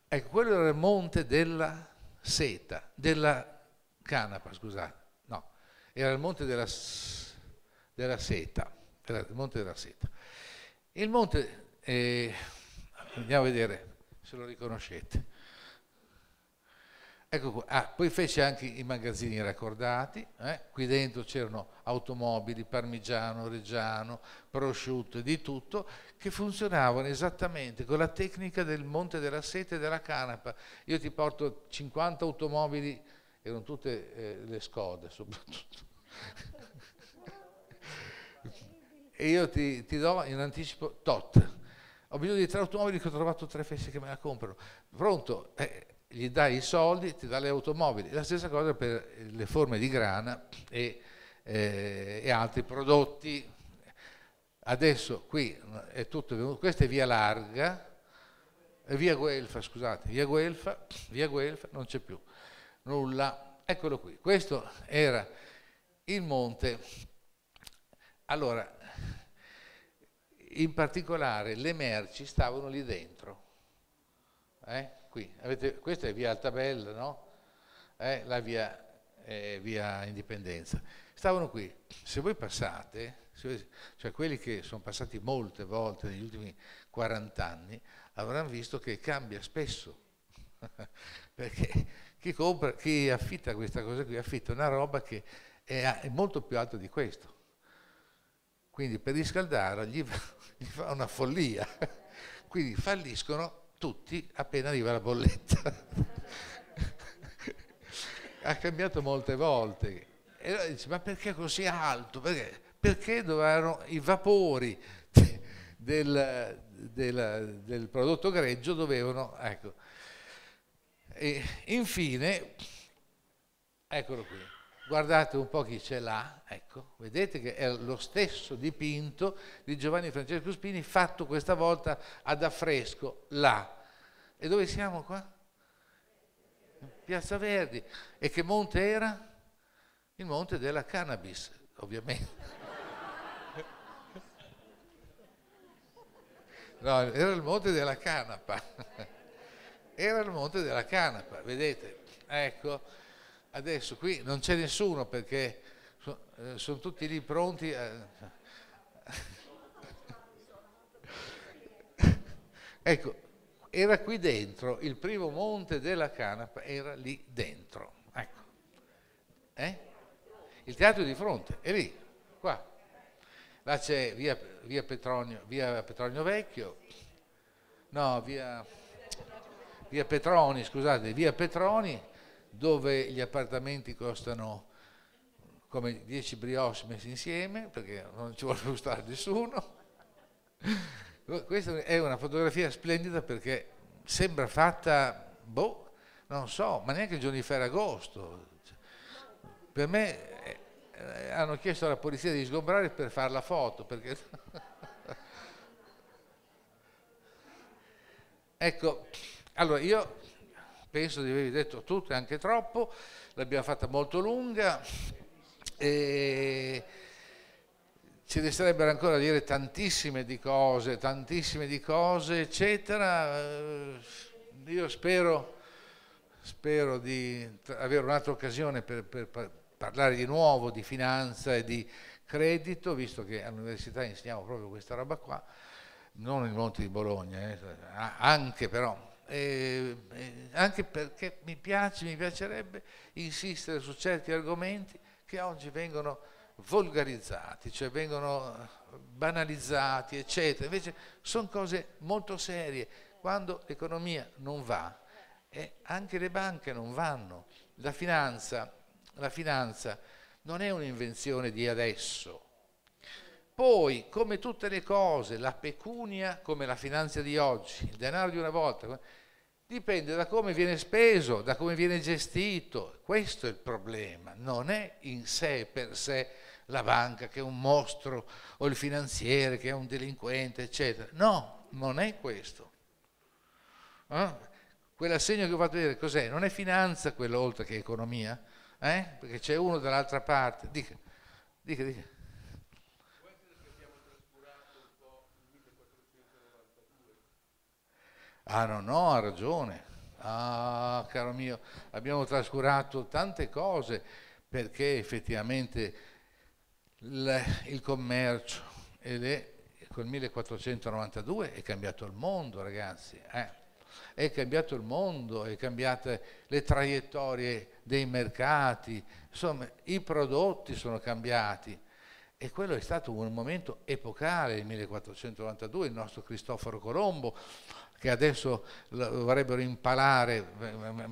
ecco, quello era il monte della seta, della canapa, scusate, no, era il monte della, della seta, il monte della seta. Il monte e andiamo a vedere se lo riconoscete. Ecco qua, ah, poi fece anche i magazzini raccordati, eh? qui dentro c'erano automobili, parmigiano, reggiano, prosciutto e di tutto, che funzionavano esattamente con la tecnica del monte della sete e della canapa. Io ti porto 50 automobili, erano tutte eh, le scode soprattutto. e io ti, ti do in anticipo tot, ho bisogno di tre automobili che ho trovato tre fessi che me la comprano. Pronto, eh, gli dai i soldi, ti dà le automobili. La stessa cosa per le forme di grana e, eh, e altri prodotti. Adesso qui è tutto venuto, questa è via larga, via Guelfa, scusate, via Guelfa, via Guelfa, non c'è più nulla. Eccolo qui, questo era il monte. Allora, in particolare le merci stavano lì dentro. Eh? Avete, questa è via Altabella, no? Eh, la via, eh, via, Indipendenza. Stavano qui. Se voi passate, se, cioè quelli che sono passati molte volte negli ultimi 40 anni, avranno visto che cambia spesso. Perché chi, compra, chi affitta questa cosa qui affitta una roba che è molto più alta di questo. Quindi per riscaldarla gli, gli fa una follia. Quindi falliscono tutti appena arriva la bolletta. ha cambiato molte volte. E allora dice, ma perché così alto? Perché, perché dovevano i vapori del, del, del prodotto greggio dovevano... Ecco. E infine, eccolo qui guardate un po' chi c'è là, ecco, vedete che è lo stesso dipinto di Giovanni Francesco Spini fatto questa volta ad affresco là. E dove siamo qua? In Piazza Verdi. E che monte era? Il monte della cannabis, ovviamente. No, era il monte della canapa. Era il monte della canapa, vedete? Ecco. Adesso qui non c'è nessuno perché so, eh, sono tutti lì pronti. Eh. A... ecco, era qui dentro, il primo monte della canapa era lì dentro. Ecco. Eh? Il teatro di fronte, è lì, qua. Là c'è via, via, Petronio, via Petronio Vecchio, no, via, via Petroni, scusate, via Petroni dove gli appartamenti costano come 10 brioche messi insieme perché non ci vuole più nessuno. Questa è una fotografia splendida perché sembra fatta, boh, non so, ma neanche il giorno di agosto. Per me eh, hanno chiesto alla polizia di sgombrare per fare la foto. Perché... ecco, allora io penso di avervi detto tutto e anche troppo, l'abbiamo fatta molto lunga e ci resterebbero ancora a dire tantissime di cose, tantissime di cose, eccetera. Eh, io spero, spero di avere un'altra occasione per, per, parlare di nuovo di finanza e di credito, visto che all'università insegniamo proprio questa roba qua, non il Monte di Bologna, eh, anche però eh, eh, anche perché mi piace, mi piacerebbe insistere su certi argomenti che oggi vengono volgarizzati, cioè vengono eh, banalizzati, eccetera. Invece sono cose molto serie. Quando l'economia non va, eh, anche le banche non vanno. La finanza, la finanza non è un'invenzione di adesso, poi, come tutte le cose, la pecunia, come la finanza di oggi, il denaro di una volta, dipende da come viene speso, da come viene gestito. Questo è il problema, non è in sé per sé la banca che è un mostro o il finanziere che è un delinquente, eccetera. No, non è questo. Eh? Quell'assegno che ho fatto vedere cos'è? Non è finanza quello oltre che economia, eh? perché c'è uno dall'altra parte. Dica, dica, dica. Ah no, no, ha ragione. Ah, caro mio, abbiamo trascurato tante cose perché effettivamente il commercio e le, col 1492 è cambiato il mondo, ragazzi. Eh? È cambiato il mondo, è cambiate le traiettorie dei mercati, insomma i prodotti sono cambiati e quello è stato un momento epocale, il 1492, il nostro Cristoforo Colombo, che adesso lo vorrebbero impalare eh, eh,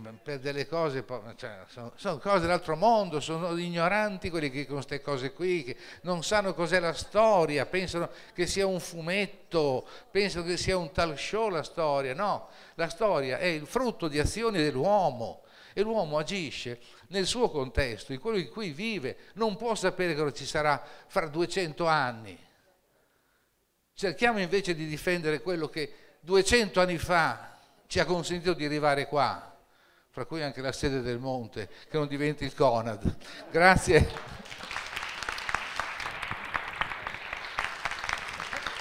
eh, per delle cose, cioè, sono, sono, cose dell'altro mondo, sono ignoranti quelli che con queste cose qui, che non sanno cos'è la storia, pensano che sia un fumetto, pensano che sia un tal show la storia, no, la storia è il frutto di azioni dell'uomo e l'uomo agisce nel suo contesto, in quello in cui vive, non può sapere cosa ci sarà fra 200 anni. Cerchiamo invece di difendere quello che 200 anni fa ci ha consentito di arrivare qua, fra cui anche la sede del Monte, che non diventi il Conad. Grazie.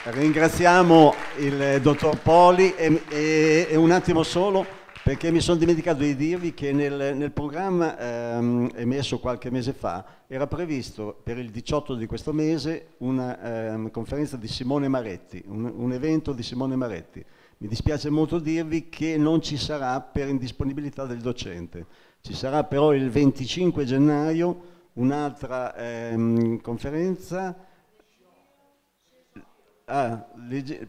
Ringraziamo il dottor Poli e, e, e un attimo solo perché mi sono dimenticato di dirvi che nel, nel programma ehm, emesso qualche mese fa era previsto per il 18 di questo mese una ehm, conferenza di Simone Maretti, un, un, evento di Simone Maretti. Mi dispiace molto dirvi che non ci sarà per indisponibilità del docente. Ci sarà però il 25 gennaio un'altra ehm, conferenza a, ah,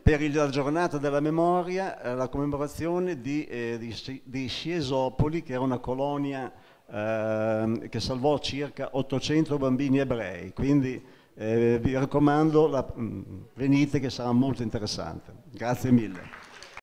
per la giornata della memoria eh, la commemorazione di, eh, di, di Sciesopoli, che era una colonia eh, che salvò circa 800 bambini ebrei. Quindi eh, vi raccomando, la, mm, venite che sarà molto interessante. Grazie mille.